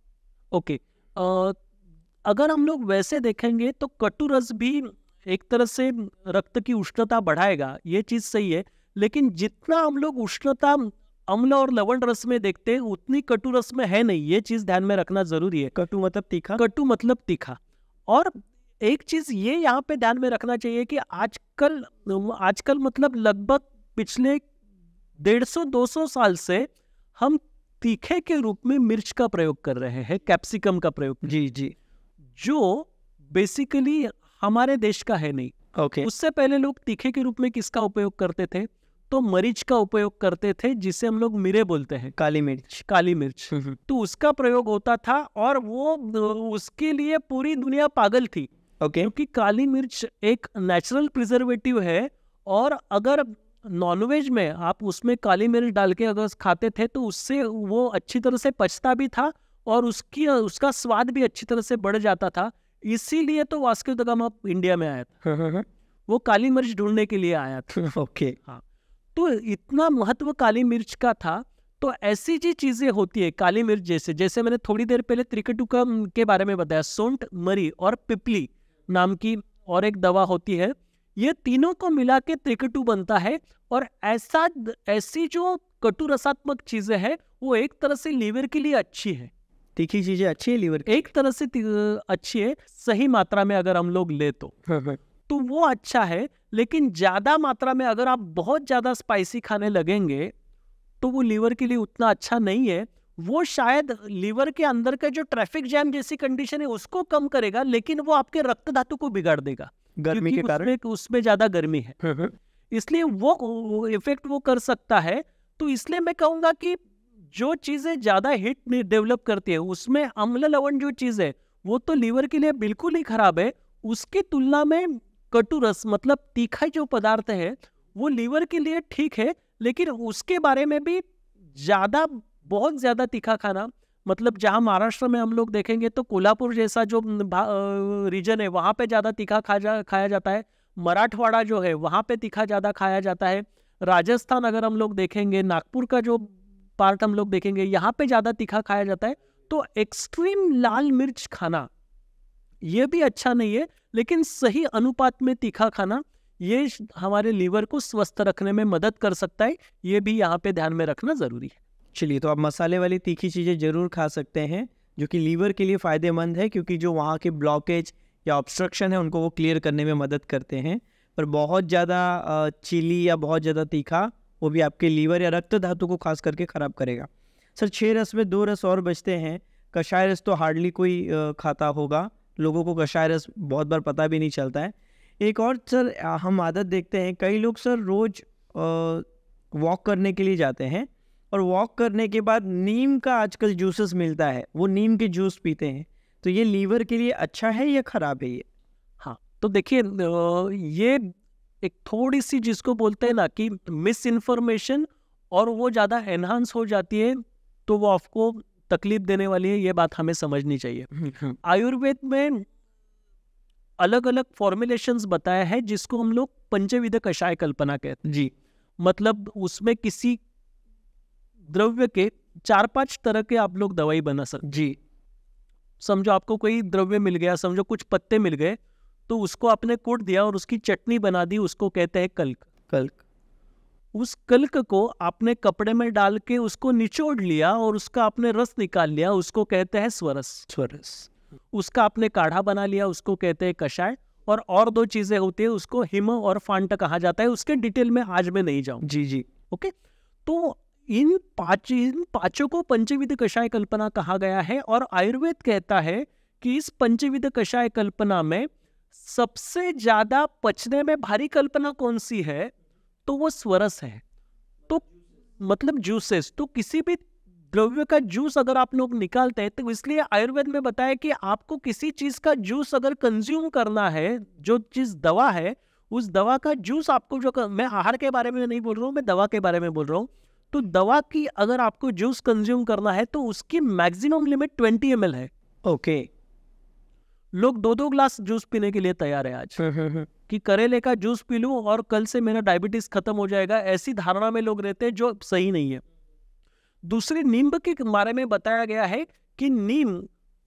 ओके आ, अगर हम लोग वैसे देखेंगे तो कटु रस भी एक तरह से रक्त की उष्णता बढ़ाएगा ये चीज़ सही है लेकिन जितना हम लोग उष्णता अम्ल और लवण रस में देखते हैं उतनी कटु रस में है नहीं ये चीज़ ध्यान में रखना जरूरी है कटु मतलब तीखा कटु मतलब तीखा और एक चीज़ ये यहाँ पे ध्यान में रखना चाहिए कि आजकल आजकल मतलब लगभग पिछले डेढ़ सौ दो सौ साल से हम तीखे के रूप में मिर्च का प्रयोग कर रहे हैं कैप्सिकम का प्रयोग जी जी जो बेसिकली हमारे देश का है नहीं ओके okay. उससे पहले लोग तीखे के रूप में किसका उपयोग करते थे तो मरीच का उपयोग करते थे जिसे हम लोग मिरे बोलते हैं काली मिर्च काली मिर्च हम्म, हम्म। तो उसका प्रयोग होता था और वो उसके लिए पूरी दुनिया पागल थी ओके okay. क्योंकि काली मिर्च एक नेचुरल प्रिजर्वेटिव है और अगर नॉनवेज में आप उसमें काली मिर्च डाल के अगर खाते थे तो उससे वो अच्छी तरह से पचता भी था और उसकी उसका स्वाद भी अच्छी तरह से बढ़ जाता था इसीलिए तो वास्को द गामा इंडिया में आया था हाँ, हाँ, हाँ। वो काली मिर्च ढूंढने के लिए आया था ओके हाँ तो इतना महत्व काली मिर्च का था तो ऐसी जी चीज़ें होती है काली मिर्च जैसे जैसे मैंने थोड़ी देर पहले त्रिकटुकम के बारे में बताया सोंट मरी और पिपली नाम की और एक दवा होती है ये तीनों को मिला के त्रिकटु बनता है और ऐसा ऐसी जो कटु रसात्मक चीज़ें हैं वो एक तरह से लीवर के लिए अच्छी है तीखी चीज़ें अच्छी है लीवर एक तरह से अच्छी है सही मात्रा में अगर हम लोग ले तो हाँ, हाँ। तो वो अच्छा है लेकिन ज़्यादा मात्रा में अगर आप बहुत ज़्यादा स्पाइसी खाने लगेंगे तो वो लीवर के लिए उतना अच्छा नहीं है वो शायद लीवर के अंदर का जो ट्रैफिक जैम जैसी कंडीशन है उसको कम करेगा लेकिन वो आपके रक्त धातु को बिगाड़ देगा गर्मी के कारण उसमें ज्यादा गर्मी है हम्म, हम्म। इसलिए वो इफेक्ट वो कर सकता है तो इसलिए मैं कहूंगा कि जो चीज़ें ज़्यादा हिट डेवलप करती है उसमें अम्ल लवन जो चीज़ है वो तो लीवर के लिए बिल्कुल ही खराब है उसकी तुलना में कटु रस मतलब तीखा जो पदार्थ है वो लीवर के लिए ठीक है लेकिन उसके बारे में भी ज़्यादा बहुत ज़्यादा तीखा खाना मतलब जहाँ महाराष्ट्र में हम लोग देखेंगे तो कोल्हापुर जैसा जो रीजन है वहाँ पे ज़्यादा तीखा खा जा खाया जाता है मराठवाड़ा जो है वहाँ पे तीखा ज़्यादा खाया जाता है राजस्थान अगर हम लोग देखेंगे नागपुर का जो पार्ट हम लोग देखेंगे यहाँ पे ज़्यादा तीखा खाया जाता है तो एक्सट्रीम लाल मिर्च खाना ये भी अच्छा नहीं है लेकिन सही अनुपात में तीखा खाना ये हमारे लीवर को स्वस्थ रखने में मदद कर सकता है ये भी यहाँ पे ध्यान में रखना ज़रूरी है चलिए तो आप मसाले वाली तीखी चीज़ें ज़रूर खा सकते हैं जो कि लीवर के लिए फ़ायदेमंद है क्योंकि जो वहाँ के ब्लॉकेज या ऑब्स्ट्रक्शन है उनको वो क्लियर करने में मदद करते हैं पर बहुत ज़्यादा चिली या बहुत ज़्यादा तीखा वो भी आपके लीवर या रक्त धातु को खास करके ख़राब करेगा सर छः रस में दो रस और बचते हैं कषाय रस तो हार्डली कोई खाता होगा लोगों को कषाय रस बहुत बार पता भी नहीं चलता है एक और सर हम आदत देखते हैं कई लोग सर रोज़ वॉक करने के लिए जाते हैं और वॉक करने के बाद नीम का आजकल जूसेस मिलता है वो नीम के जूस पीते हैं तो ये लीवर के लिए अच्छा है या ख़राब है ये हाँ तो देखिए ये एक थोड़ी सी जिसको बोलते हैं ना कि मिस इन्फॉर्मेशन और वो ज़्यादा एनहांस हो जाती है तो वो आपको तकलीफ देने वाली है ये बात हमें समझनी चाहिए हम्म, हम्म। आयुर्वेद में अलग अलग फॉर्मुलेशंस बताया है जिसको हम लोग पंचविध कषाय कल्पना कहते हैं जी मतलब उसमें किसी द्रव्य के चार पांच तरह के आप लोग दवाई बना सकते जी समझो आपको कोई द्रव्य मिल गया समझो कुछ पत्ते मिल गए तो उसको आपने कूट दिया और उसकी चटनी बना दी उसको कहते हैं कल्क कल्क उस कल्क को आपने कपड़े में डाल के उसको निचोड़ लिया और उसका आपने रस निकाल लिया उसको कहते हैं स्वरस स्वरस उसका आपने काढ़ा बना लिया उसको कहते हैं कषाय और और दो चीजें होती है उसको हिम और फांट कहा जाता है उसके डिटेल में आज मैं नहीं जाऊं जी जी ओके तो इन पांच इन पांचों को पंचविध कषाय कल्पना कहा गया है और आयुर्वेद कहता है कि इस पंचविध कषाय कल्पना में सबसे ज्यादा पचने में भारी कल्पना कौन सी है तो वो स्वरस है तो मतलब जूसेस तो किसी भी द्रव्य का जूस अगर आप लोग निकालते हैं तो इसलिए आयुर्वेद में बताया कि आपको किसी चीज का जूस अगर कंज्यूम करना है जो चीज दवा है उस दवा का जूस आपको जो कर, मैं आहार के बारे में नहीं बोल रहा हूँ मैं दवा के बारे में बोल रहा हूँ तो दवा की अगर आपको जूस कंज्यूम करना है तो उसकी मैक्सिमम लिमिट ट्वेंटी एम है ओके okay. लोग दो दो ग्लास जूस पीने के लिए तैयार है आज हम्म, हम्म, हम्म। कि करेले का जूस पी लूँ और कल से मेरा डायबिटीज खत्म हो जाएगा ऐसी धारणा में लोग रहते हैं जो सही नहीं है दूसरी नीम के बारे में बताया गया है कि नीम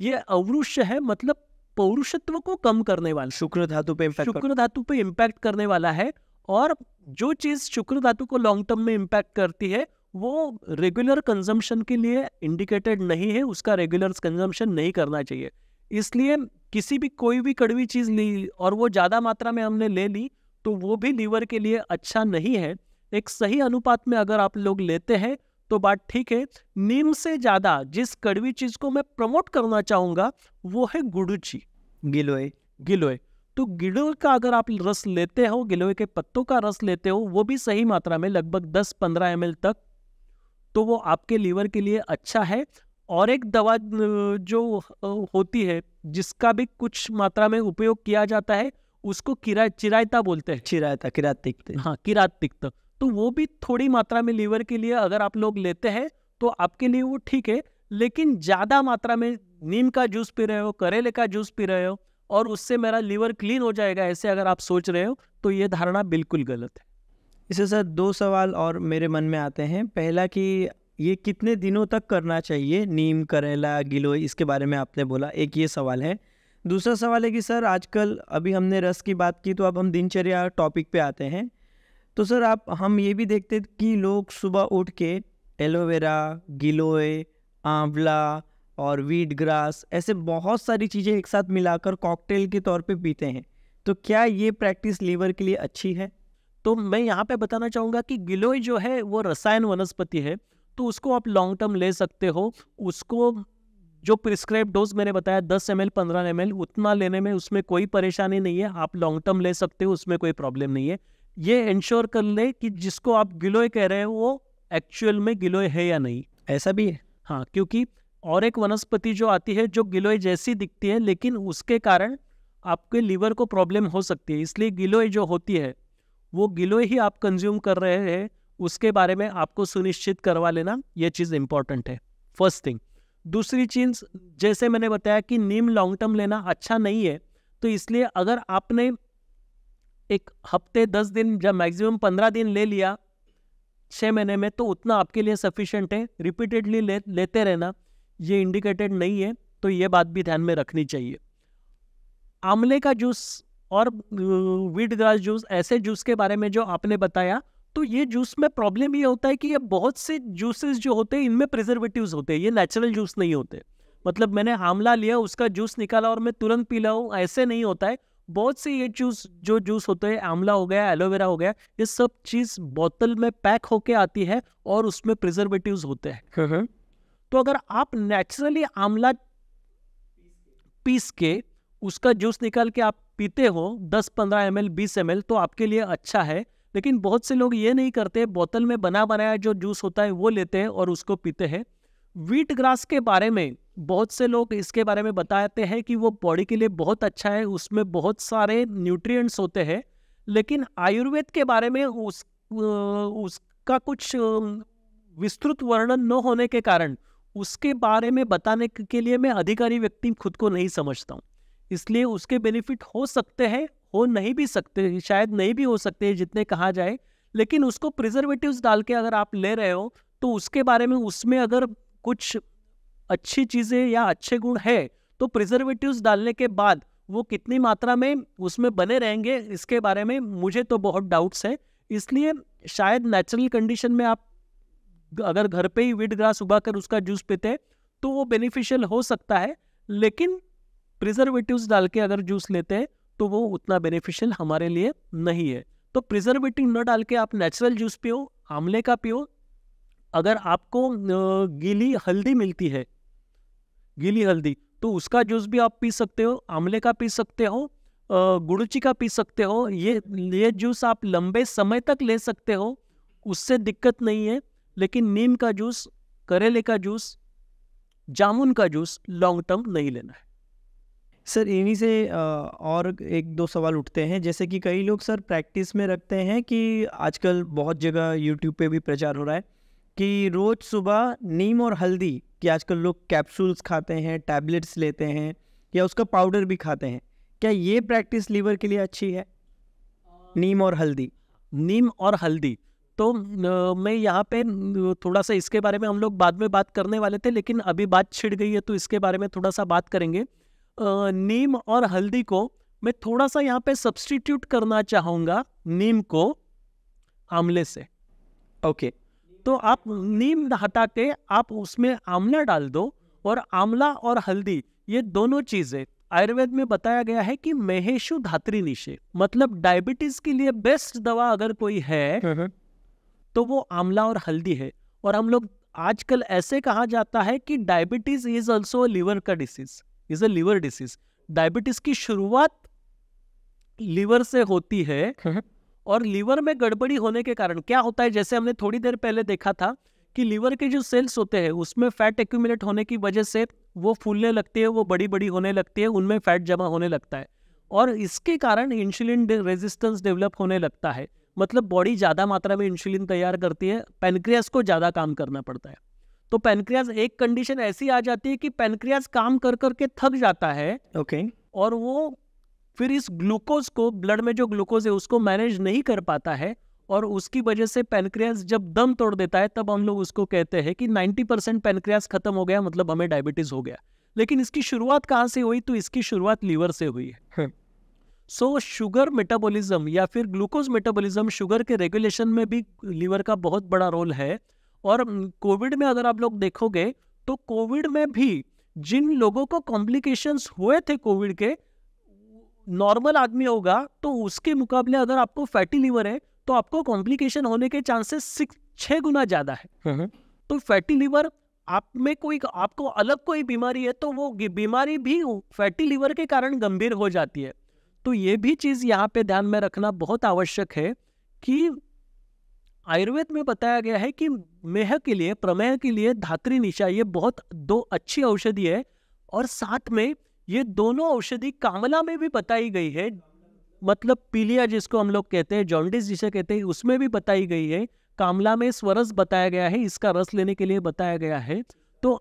ये अवरुष है मतलब पौरुषत्व को कम करने वाला शुक्र धातु पे शुक्र धातु पे इम्पैक्ट करने वाला है और जो चीज शुक्र धातु को लॉन्ग टर्म में इम्पैक्ट करती है वो रेगुलर कंजम्पशन के लिए इंडिकेटेड नहीं है उसका रेगुलर कंजम्पशन नहीं करना चाहिए इसलिए किसी भी कोई भी कड़वी चीज़ ली और वो ज़्यादा मात्रा में हमने ले ली तो वो भी लीवर के लिए अच्छा नहीं है एक सही अनुपात में अगर आप लोग लेते हैं तो बात ठीक है नीम से ज़्यादा जिस कड़वी चीज़ को मैं प्रमोट करना चाहूँगा वो है गुड़ूची गिलोय गिलोय तो गिलोय का अगर आप रस लेते हो गिलोय के पत्तों का रस लेते हो वो भी सही मात्रा में लगभग 10-15 एम तक तो वो आपके लीवर के लिए अच्छा है और एक दवा जो होती है जिसका भी कुछ मात्रा में उपयोग किया जाता है उसको किरा चिरायता बोलते हैं चिरायता किरात तिक्त हाँ किरात तिक्त तो वो भी थोड़ी मात्रा में लीवर के लिए अगर आप लोग लेते हैं तो आपके लिए वो ठीक है लेकिन ज़्यादा मात्रा में नीम का जूस पी रहे हो करेले का जूस पी रहे हो और उससे मेरा लीवर क्लीन हो जाएगा ऐसे अगर आप सोच रहे हो तो ये धारणा बिल्कुल गलत है इसके साथ दो सवाल और मेरे मन में आते हैं पहला कि ये कितने दिनों तक करना चाहिए नीम करेला गिलोय इसके बारे में आपने बोला एक ये सवाल है दूसरा सवाल है कि सर आजकल अभी हमने रस की बात की तो अब हम दिनचर्या टॉपिक पे आते हैं तो सर आप हम ये भी देखते हैं कि लोग सुबह उठ के एलोवेरा गिलोय आंवला और वीट ग्रास ऐसे बहुत सारी चीज़ें एक साथ मिलाकर कॉकटेल के तौर पे पीते हैं तो क्या ये प्रैक्टिस लीवर के लिए अच्छी है तो मैं यहाँ पे बताना चाहूँगा कि गिलोय जो है वो रसायन वनस्पति है तो उसको आप लॉन्ग टर्म ले सकते हो उसको जो प्रिस्क्राइब डोज मैंने बताया दस एम एल पंद्रह एम एल उतना लेने में उसमें कोई परेशानी नहीं है आप लॉन्ग टर्म ले सकते हो उसमें कोई प्रॉब्लम नहीं है ये इंश्योर कर ले कि जिसको आप गिलोय कह रहे हो वो एक्चुअल में गिलोय है या नहीं ऐसा भी है हाँ क्योंकि और एक वनस्पति जो आती है जो गिलोय जैसी दिखती है लेकिन उसके कारण आपके लीवर को प्रॉब्लम हो सकती है इसलिए गिलोय जो होती है वो गिलोय ही आप कंज्यूम कर रहे हैं उसके बारे में आपको सुनिश्चित करवा लेना ये चीज़ इंपॉर्टेंट है फर्स्ट थिंग दूसरी चीज़ जैसे मैंने बताया कि नीम लॉन्ग टर्म लेना अच्छा नहीं है तो इसलिए अगर आपने एक हफ्ते दस दिन या मैक्सिमम पंद्रह दिन ले लिया छः महीने में तो उतना आपके लिए सफिशेंट है रिपीटेडली ले, लेते रहना ये इंडिकेटेड नहीं है तो ये बात भी ध्यान में रखनी चाहिए आमले का जूस और वीट ग्रास जूस ऐसे जूस के बारे में जो आपने बताया तो ये जूस में प्रॉब्लम ये होता है कि ये बहुत से जूसेस जो होते हैं इनमें प्रिजर्वेटिव होते हैं ये नेचुरल जूस नहीं होते मतलब मैंने आमला लिया उसका जूस निकाला और मैं तुरंत पी लाऊ हूँ ऐसे नहीं होता है बहुत से ये जूस जो जूस होते हैं आंवला हो गया एलोवेरा हो गया ये सब चीज़ बोतल में पैक होके आती है और उसमें प्रिजर्वेटिव होते हैं हम्म, हम्म। तो अगर आप नेचुरली आमला पीस के उसका जूस निकाल के आप पीते हो 10-15 एम एल बीस एम तो आपके लिए अच्छा है लेकिन बहुत से लोग ये नहीं करते बोतल में बना बनाया जो जूस होता है वो लेते हैं और उसको पीते हैं वीट ग्रास के बारे में बहुत से लोग इसके बारे में बताते हैं कि वो बॉडी के लिए बहुत अच्छा है उसमें बहुत सारे न्यूट्रिएंट्स होते हैं लेकिन आयुर्वेद के बारे में उस उसका कुछ विस्तृत वर्णन न होने के कारण उसके बारे में बताने के लिए मैं अधिकारी व्यक्ति खुद को नहीं समझता हूँ इसलिए उसके बेनिफिट हो सकते हैं हो नहीं भी सकते शायद नहीं भी हो सकते जितने कहा जाए लेकिन उसको प्रिजर्वेटिव्स डाल के अगर आप ले रहे हो तो उसके बारे में उसमें अगर कुछ अच्छी चीज़ें या अच्छे गुण है तो प्रिजर्वेटिव डालने के बाद वो कितनी मात्रा में उसमें बने रहेंगे इसके बारे में मुझे तो बहुत डाउट्स है इसलिए शायद नेचुरल कंडीशन में आप अगर घर पे ही वीट ग्रास उगा कर उसका जूस पीते तो वो बेनिफिशियल हो सकता है लेकिन प्रिजर्वेटिव्स डाल के अगर जूस लेते हैं तो वो उतना बेनिफिशियल हमारे लिए नहीं है तो प्रिजर्वेटिव न डाल के आप नेचुरल जूस पियो आमले का पियो अगर आपको गीली हल्दी मिलती है गीली हल्दी तो उसका जूस भी आप पी सकते हो आमले का पी सकते हो गुड़ची का पी सकते हो ये ये जूस आप लंबे समय तक ले सकते हो उससे दिक्कत नहीं है लेकिन नीम का जूस करेले का जूस जामुन का जूस लॉन्ग टर्म नहीं लेना है सर इन्हीं से और एक दो सवाल उठते हैं जैसे कि कई लोग सर प्रैक्टिस में रखते हैं कि आजकल बहुत जगह यूट्यूब पे भी प्रचार हो रहा है कि रोज़ सुबह नीम और हल्दी कि आजकल लोग कैप्सूल्स खाते हैं टैबलेट्स लेते हैं या उसका पाउडर भी खाते हैं क्या ये प्रैक्टिस लीवर के लिए अच्छी है नीम और हल्दी नीम और हल्दी तो मैं यहाँ पे थोड़ा सा इसके बारे में हम लोग बाद में बात करने वाले थे लेकिन अभी बात छिड़ गई है तो इसके बारे में थोड़ा सा बात करेंगे नीम और हल्दी को मैं थोड़ा सा यहाँ पे सब्सटीट्यूट करना चाहूँगा नीम को आमले से ओके okay. तो आप नीम हटा के आप उसमें आमला डाल दो और आमला और हल्दी ये दोनों चीज़ें आयुर्वेद में बताया गया है कि महेशु धात्री निशे मतलब डायबिटीज के लिए बेस्ट दवा अगर कोई है हाँ, हाँ। तो वो आमला और हल्दी है और हम लोग आजकल ऐसे कहा जाता है कि डायबिटीज इज ऑल्सो लिवर का disease is a liver disease diabetes की शुरुआत लीवर से होती है हम्म हम्म। और लीवर में गड़बड़ी होने के कारण क्या होता है जैसे हमने थोड़ी देर पहले देखा था कि लीवर के जो सेल्स होते हैं उसमें फैट एक्यूमुलेट होने की वजह से वो फूलने लगती है वो बड़ी बड़ी होने लगती है उनमें फैट जमा होने लगता है और इसके कारण इंसुलिन रेजिस्टेंस डेवलप होने लगता है मतलब बॉडी ज़्यादा मात्रा में इंसुलिन तैयार करती है पेनक्रियास को ज़्यादा काम करना पड़ता है तो पेनक्रियाज एक कंडीशन ऐसी आ जाती है कि पेनक्रियाज काम कर करके थक जाता है ओके okay. और वो फिर इस ग्लूकोज को ब्लड में जो ग्लूकोज है उसको मैनेज नहीं कर पाता है और उसकी वजह से पेनक्रियाज जब दम तोड़ देता है तब हम लोग उसको कहते हैं कि 90 परसेंट पेनक्रियाज खत्म हो गया मतलब हमें डायबिटीज हो गया लेकिन इसकी शुरुआत कहाँ से हुई तो इसकी शुरुआत लीवर से हुई है हाँ। सो शुगर मेटाबॉलिज्म या फिर ग्लूकोज मेटाबॉलिज्म शुगर के रेगुलेशन में भी लीवर का बहुत बड़ा रोल है और कोविड में अगर आप लोग देखोगे तो कोविड में भी जिन लोगों को कॉम्प्लिकेशंस हुए थे कोविड के नॉर्मल आदमी होगा तो उसके मुकाबले अगर आपको फैटी लीवर है तो आपको कॉम्प्लिकेशन होने के चांसेस सिक्स छः गुना ज़्यादा है हाँ, हाँ। तो फैटी लीवर आप में कोई आपको अलग कोई बीमारी है तो वो बीमारी भी फैटी लीवर के कारण गंभीर हो जाती है तो ये भी चीज़ यहाँ पे ध्यान में रखना बहुत आवश्यक है कि आयुर्वेद में बताया गया है कि मेह के लिए प्रमेह के लिए धात्री निशा ये बहुत दो अच्छी औषधि है और साथ में ये दोनों औषधि कांवला में भी बताई गई है मतलब पीलिया जिसको हम लोग कहते हैं जॉन्डिस जिसे कहते हैं उसमें भी बताई गई है कामला में स्वरस बताया गया है इसका रस लेने के लिए बताया गया है तो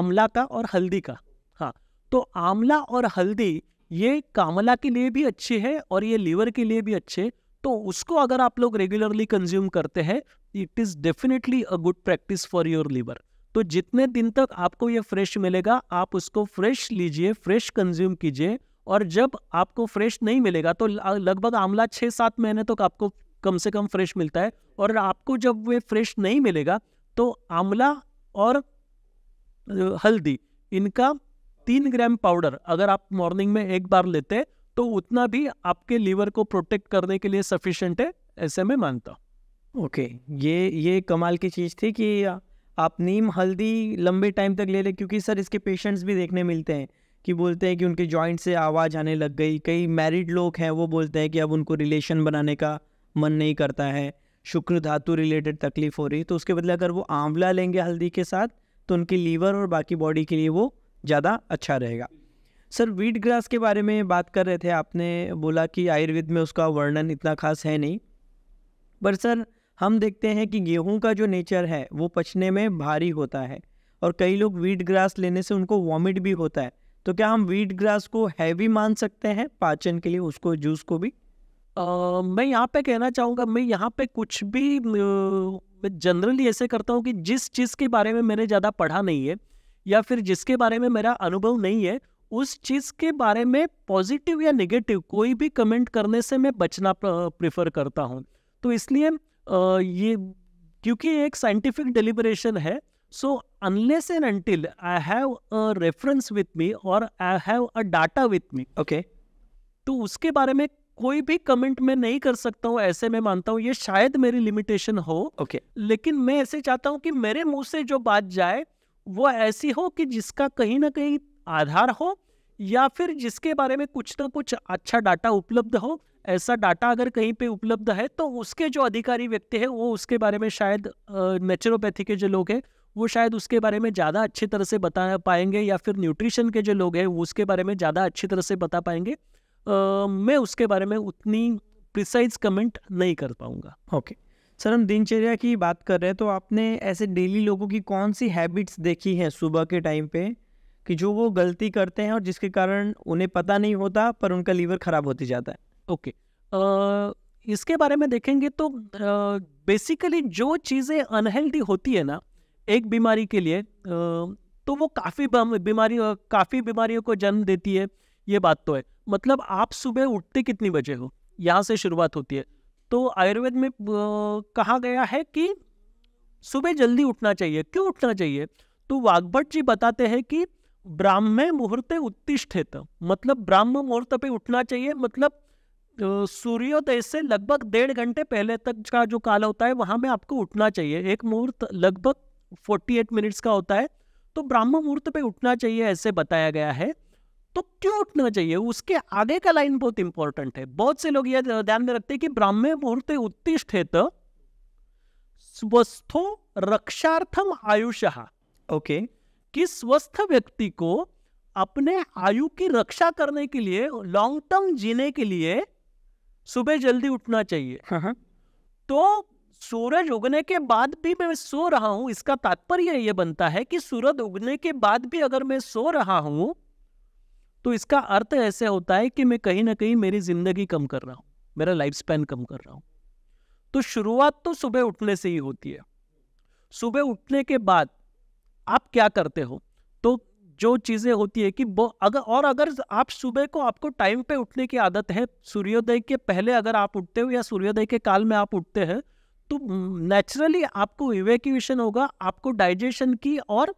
आंवला का और हल्दी का हाँ तो आंवला और हल्दी ये कामला के लिए भी अच्छे है और ये लीवर के लिए भी अच्छे तो उसको अगर आप लोग रेगुलरली कंज्यूम करते हैं it is definitely a good practice for your liver तो जितने दिन तक आपको ये फ्रेश मिलेगा आप उसको फ्रेश लीजिए फ्रेश कंज्यूम कीजिए और जब आपको फ्रेश नहीं मिलेगा तो लगभग आंवला छः सात महीने तक तो आपको कम से कम फ्रेश मिलता है और आपको जब वे फ्रेश नहीं मिलेगा तो आंवला और हल्दी इनका तीन ग्राम पाउडर अगर आप मॉर्निंग में एक बार लेते हैं तो उतना भी आपके लीवर को प्रोटेक्ट करने के लिए सफिशेंट है ऐसे मैं मानता हूँ ओके ये ये कमाल की चीज़ थी कि आप नीम हल्दी लंबे टाइम तक ले लें क्योंकि सर इसके पेशेंट्स भी देखने मिलते हैं कि बोलते हैं कि उनके जॉइंट से आवाज़ आने लग गई कई मैरिड लोग हैं वो बोलते हैं कि अब उनको रिलेशन बनाने का मन नहीं करता है शुक्र धातु रिलेटेड तकलीफ हो रही तो उसके बदले अगर वो आंवला लेंगे हल्दी के साथ तो उनके लीवर और बाकी बॉडी के लिए वो ज़्यादा अच्छा रहेगा सर वीट ग्रास के बारे में बात कर रहे थे आपने बोला कि आयुर्वेद में उसका वर्णन इतना खास है नहीं पर सर हम देखते हैं कि गेहूं का जो नेचर है वो पचने में भारी होता है और कई लोग वीट ग्रास लेने से उनको वॉमिट भी होता है तो क्या हम वीट ग्रास को हैवी मान सकते हैं पाचन के लिए उसको जूस को भी आ, मैं यहाँ पे कहना चाहूँगा मैं यहाँ पे कुछ भी जनरली ऐसे करता हूँ कि जिस चीज़ के बारे में मैंने ज़्यादा पढ़ा नहीं है या फिर जिसके बारे में मेरा अनुभव नहीं है उस चीज़ के बारे में पॉजिटिव या नेगेटिव कोई भी कमेंट करने से मैं बचना प्रेफर करता हूँ तो इसलिए ये क्योंकि एक साइंटिफिक डिलिबरेशन है so unless and until I have a reference with me और I have a data with me okay तो उसके बारे में कोई भी कमेंट मैं नहीं कर सकता हूँ ऐसे मैं मानता हूँ ये शायद मेरी लिमिटेशन हो ओके okay. लेकिन मैं ऐसे चाहता हूँ कि मेरे मुंह से जो बात जाए वो ऐसी हो कि जिसका कहीं ना कहीं आधार हो या फिर जिसके बारे में कुछ ना कुछ अच्छा डाटा उपलब्ध हो ऐसा डाटा अगर कहीं पे उपलब्ध है तो उसके जो अधिकारी व्यक्ति है वो उसके बारे में शायद नेचुरोपैथी के जो लोग हैं वो शायद उसके बारे में ज़्यादा अच्छी तरह से बता पाएंगे या फिर न्यूट्रिशन के जो लोग हैं वो उसके बारे में ज़्यादा अच्छी तरह से बता पाएंगे आ, मैं उसके बारे में उतनी प्रिसाइज कमेंट नहीं कर पाऊँगा ओके okay. सर हम दिनचर्या की बात कर रहे हैं तो आपने ऐसे डेली लोगों की कौन सी हैबिट्स देखी हैं सुबह के टाइम पे कि जो वो गलती करते हैं और जिसके कारण उन्हें पता नहीं होता पर उनका लीवर ख़राब होती जाता है ओके okay. इसके बारे में देखेंगे तो बेसिकली जो चीज़ें अनहेल्दी होती है ना एक बीमारी के लिए आ, तो वो काफ़ी बीमारी काफ़ी बीमारियों को जन्म देती है ये बात तो है मतलब आप सुबह उठते कितनी बजे हो यहाँ से शुरुआत होती है तो आयुर्वेद में कहा गया है कि सुबह जल्दी उठना चाहिए क्यों उठना चाहिए तो वागभट जी बताते हैं कि ब्राह्म मुहूर्ते उत्तिष्ठित मतलब ब्राह्म मुहूर्त पे उठना चाहिए मतलब सूर्योदय से लगभग डेढ़ घंटे पहले तक का जो काल होता है वहां में आपको उठना चाहिए एक मुहूर्त लगभग 48 मिनट्स का होता है तो ब्राह्म मुहूर्त पे उठना चाहिए ऐसे बताया गया है तो क्यों उठना चाहिए उसके आगे का लाइन बहुत इंपॉर्टेंट है बहुत से लोग यह ध्यान में रखते हैं कि ब्राह्म मुहूर्त उत्तिष्ठित स्वस्थो रक्षार्थम आयुष ओके okay. कि स्वस्थ व्यक्ति को अपने आयु की रक्षा करने के लिए लॉन्ग टर्म जीने के लिए सुबह जल्दी उठना चाहिए हाँ, हाँ। तो सूरज उगने के बाद भी मैं सो रहा हूं इसका तात्पर्य यह बनता है कि सूरज उगने के बाद भी अगर मैं सो रहा हूं तो इसका अर्थ ऐसे होता है कि मैं कहीं ना कहीं मेरी जिंदगी कम कर रहा हूं मेरा लाइफ स्पैन कम कर रहा हूं तो शुरुआत तो सुबह उठने से ही होती है सुबह उठने के बाद आप क्या करते हो तो जो चीज़ें होती है कि वो अगर और अगर आप सुबह को आपको टाइम पे उठने की आदत है सूर्योदय के पहले अगर आप उठते हो या सूर्योदय के काल में आप उठते हैं तो नेचुरली आपको इवेक्यूशन होगा आपको डाइजेशन की और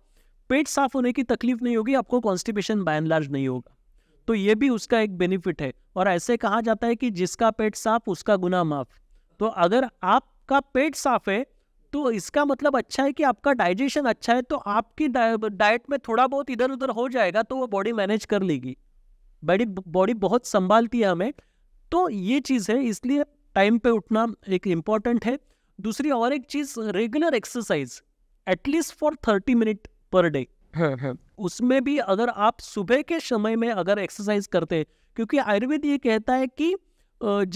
पेट साफ होने की तकलीफ नहीं होगी आपको कॉन्स्टिपेशन बाय लार्ज नहीं होगा तो ये भी उसका एक बेनिफिट है और ऐसे कहा जाता है कि जिसका पेट साफ उसका गुना माफ तो अगर आपका पेट साफ है तो इसका मतलब अच्छा है कि आपका डाइजेशन अच्छा है तो आपकी डाइट में थोड़ा बहुत इधर उधर हो जाएगा तो वो बॉडी मैनेज कर लेगी बॉडी बॉडी बहुत संभालती है हमें तो ये चीज़ है इसलिए टाइम पे उठना एक इम्पॉर्टेंट है दूसरी और एक चीज़ regular exercise at least for thirty minute per day उसमें भी अगर आप सुबह के समय में अगर एक्सरसाइज करते हैं क्योंकि आयुर्वेद ये कहता है कि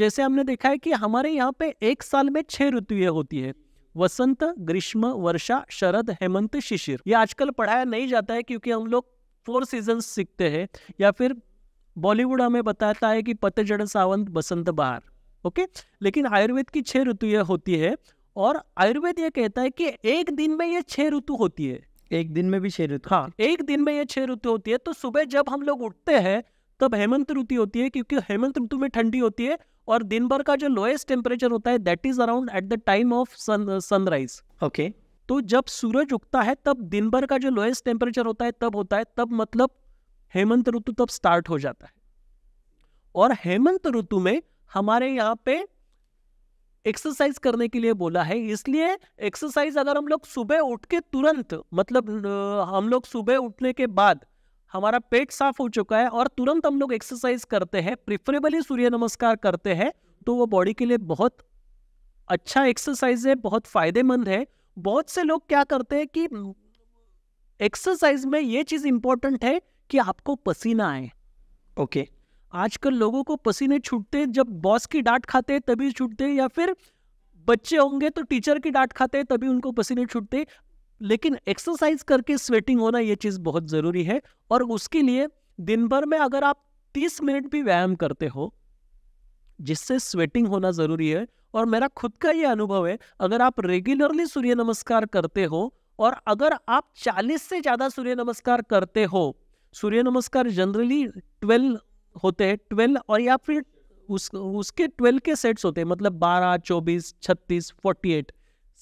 जैसे हमने देखा है कि हमारे यहाँ पे एक साल में छः ऋतुएँ होती है वसंत ग्रीष्म वर्षा शरद हेमंत शिशिर ये आजकल पढ़ाया नहीं जाता है क्योंकि हम लोग फोर सीजन सीखते हैं या फिर बॉलीवुड हमें बताता है कि पतझड़ सावंत बसंत बहार ओके लेकिन आयुर्वेद की छह ऋतुएं होती है और आयुर्वेद यह कहता है कि एक दिन में यह छह ऋतु होती है एक दिन में भी छह ऋतु हाँ एक दिन में यह छह ऋतु होती है तो सुबह जब हम लोग उठते हैं तब हेमंत ऋतु होती है क्योंकि हेमंत ऋतु में ठंडी होती है और दिन भर का जो लोएस्ट टेम्परेचर होता है that is around at the time of sunrise okay तो जब सूरज उगता है तब दिन भर का जो लोएस्ट टेम्परेचर होता है तब होता है तब मतलब हेमंत ऋतु तब स्टार्ट हो जाता है और हेमंत ऋतु में हमारे यहाँ पे एक्सरसाइज करने के लिए बोला है इसलिए एक्सरसाइज अगर हम लोग सुबह उठ के तुरंत मतलब हम लोग सुबह उठने के बाद हमारा पेट साफ हो चुका है और तुरंत हम लोग एक्सरसाइज करते हैं प्रिफरेबली सूर्य नमस्कार करते हैं तो वो बॉडी के लिए बहुत अच्छा एक्सरसाइज है बहुत फायदेमंद है बहुत से लोग क्या करते हैं कि एक्सरसाइज में ये चीज़ इंपॉर्टेंट है कि आपको पसीना आए ओके okay. आजकल लोगों को पसीने छूटते जब बॉस की डांट खाते तभी छूटते या फिर बच्चे होंगे तो टीचर की डांट खाते तभी उनको पसीने छूटते लेकिन एक्सरसाइज करके स्वेटिंग होना ये चीज़ बहुत ज़रूरी है और उसके लिए दिन भर में अगर आप 30 मिनट भी व्यायाम करते हो जिससे स्वेटिंग होना ज़रूरी है और मेरा खुद का ये अनुभव है अगर आप रेगुलरली सूर्य नमस्कार करते हो और अगर आप 40 से ज़्यादा सूर्य नमस्कार करते हो सूर्य नमस्कार जनरली 12 होते हैं 12 और या फिर उस उसके 12 के सेट्स होते हैं मतलब 12, 24, 36, 48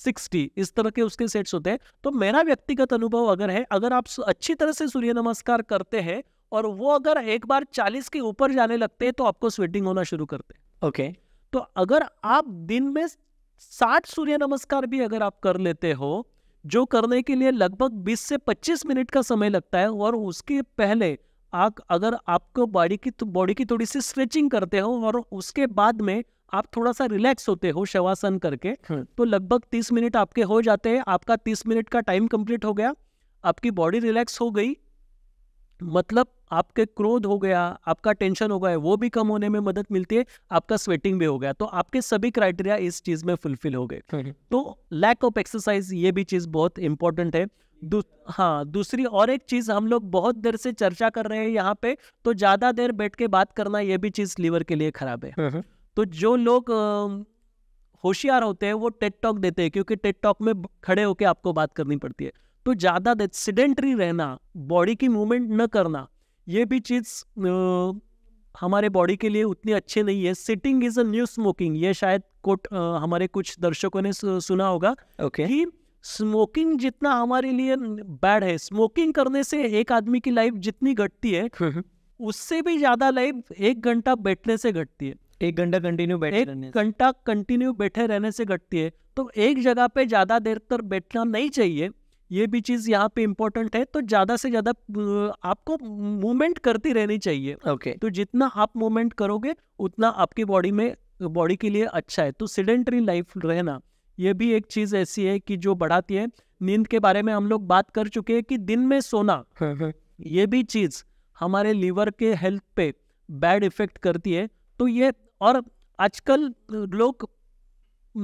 सिक्सटी इस तरह के उसके सेट्स होते हैं तो मेरा व्यक्तिगत अनुभव अगर है अगर आप अच्छी तरह से सूर्य नमस्कार करते हैं और वो अगर एक बार चालीस के ऊपर जाने लगते हैं तो आपको स्वेटिंग होना शुरू करते हैं ओके okay. तो अगर आप दिन में साठ सूर्य नमस्कार भी अगर आप कर लेते हो जो करने के लिए लगभग 20 से 25 मिनट का समय लगता है और उसके पहले आप अगर आपको बॉडी की बॉडी की थोड़ी सी स्ट्रेचिंग करते हो और उसके बाद में आप थोड़ा सा रिलैक्स होते हो शवासन करके हाँ। तो लगभग तीस मिनट आपके हो जाते हैं आपका तीस मिनट का टाइम कंप्लीट हो गया आपकी बॉडी रिलैक्स हो गई मतलब आपके क्रोध हो गया आपका टेंशन हो गया वो भी कम होने में मदद मिलती है आपका स्वेटिंग भी हो गया तो आपके सभी क्राइटेरिया इस चीज में फुलफिल हो गए हाँ तो लैक ऑफ एक्सरसाइज ये भी चीज बहुत इंपॉर्टेंट है दु, हाँ दूसरी और एक चीज हम लोग बहुत देर से चर्चा कर रहे हैं यहाँ पे तो ज्यादा देर बैठ के बात करना ये भी चीज लीवर के लिए खराब है हाँ, तो जो लोग होशियार होते हैं वो टेट टॉक देते हैं क्योंकि टेट टॉक में खड़े होकर आपको बात करनी पड़ती है तो ज़्यादा सिडेंट्री रहना बॉडी की मूवमेंट न करना ये भी चीज़ हमारे बॉडी के लिए उतनी अच्छी नहीं है sitting is a new smoking ये शायद कोट हमारे कुछ दर्शकों ने सुना होगा ओके okay. स्मोकिंग जितना हमारे लिए बैड है स्मोकिंग करने से एक आदमी की लाइफ जितनी घटती है हम्म, हम्म। उससे भी ज़्यादा लाइफ एक घंटा बैठने से घटती है एक घंटा कंटिन्यू बैठे एक घंटा कंटिन्यू बैठे रहने से घटती है तो एक जगह पे ज़्यादा देर तक बैठना नहीं चाहिए ये भी चीज़ यहाँ पे इम्पोर्टेंट है तो ज़्यादा से ज़्यादा आपको मूवमेंट करती रहनी चाहिए ओके okay. तो जितना आप मूवमेंट करोगे उतना आपकी बॉडी में बॉडी के लिए अच्छा है तो सिडेंटरी लाइफ रहना ये भी एक चीज़ ऐसी है कि जो बढ़ाती है नींद के बारे में हम लोग बात कर चुके हैं कि दिन में सोना हाँ, हाँ। ये भी चीज़ हमारे लीवर के हेल्थ पे बैड इफेक्ट करती है तो ये और आजकल लोग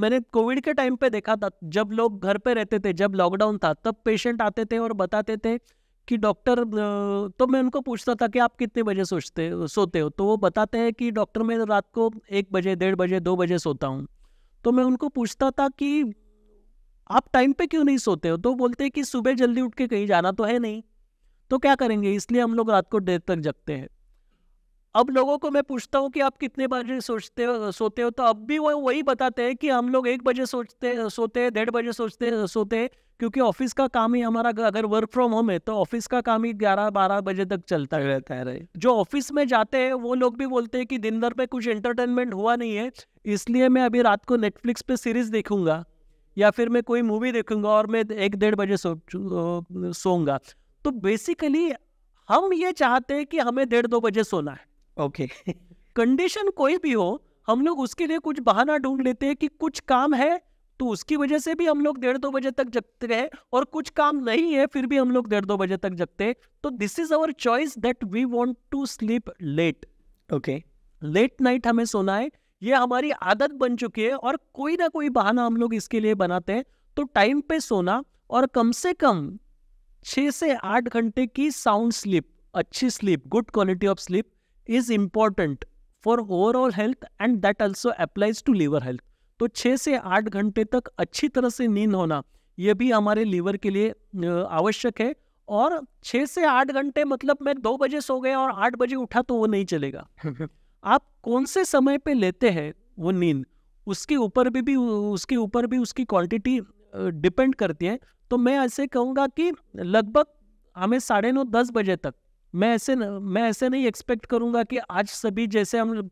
मैंने कोविड के टाइम पे देखा था जब लोग घर पे रहते थे जब लॉकडाउन था तब पेशेंट आते थे और बताते थे कि डॉक्टर तो मैं उनको पूछता था कि आप कितने बजे सोचते सोते हो तो वो बताते हैं कि डॉक्टर मैं रात को एक बजे डेढ़ बजे दो बजे सोता हूँ तो मैं उनको पूछता था कि आप टाइम पे क्यों नहीं सोते हो तो बोलते हैं कि सुबह जल्दी उठ के कहीं जाना तो है नहीं तो क्या करेंगे इसलिए हम लोग रात को देर तक जगते हैं अब लोगों को मैं पूछता हूँ कि आप कितने बजे सोचते हो सोते हो तो अब भी वो वही बताते हैं कि हम लोग एक बजे सोचते सोते हैं डेढ़ बजे सोचते सोते हैं क्योंकि ऑफिस का काम ही हमारा अगर वर्क फ्रॉम होम है तो ऑफिस का काम ही ग्यारह बारह बजे तक चलता रहता है जो ऑफिस में जाते हैं वो लोग भी बोलते हैं कि दिन भर में कुछ एंटरटेनमेंट हुआ नहीं है इसलिए मैं अभी रात को नेटफ्लिक्स पे सीरीज देखूंगा या फिर मैं कोई मूवी देखूंगा और मैं एक डेढ़ बजे सो सोऊंगा तो बेसिकली हम ये चाहते हैं कि हमें डेढ़ दो बजे सोना है ओके कंडीशन कोई भी हो हम लोग उसके लिए कुछ बहाना ढूंढ लेते हैं कि कुछ काम है तो उसकी वजह से भी हम लोग डेढ़ दो बजे तक जगते हैं और कुछ काम नहीं है फिर भी हम लोग डेढ़ दो बजे तक जगते हैं तो this is our choice that we want to sleep late okay late night हमें सोना है ये हमारी आदत बन चुकी है और कोई ना कोई बहाना हम लोग इसके लिए बनाते हैं तो टाइम पे सोना और कम से कम छः से आठ घंटे की साउंड स्लीप अच्छी sleep good quality of sleep is important for overall health and that also applies to liver health तो छः से आठ घंटे तक अच्छी तरह से नींद होना ये भी हमारे लीवर के लिए आवश्यक है और छः से आठ घंटे मतलब मैं दो बजे सो गया और आठ बजे उठा तो वो नहीं चलेगा आप कौन से समय पे लेते हैं वो नींद उसके ऊपर भी भी उसके ऊपर भी उसकी क्वांटिटी डिपेंड करती है तो मैं ऐसे कहूँगा कि लगभग हमें साढ़े नौ दस बजे तक मैं ऐसे न, मैं ऐसे नहीं एक्सपेक्ट करूंगा कि आज सभी जैसे हम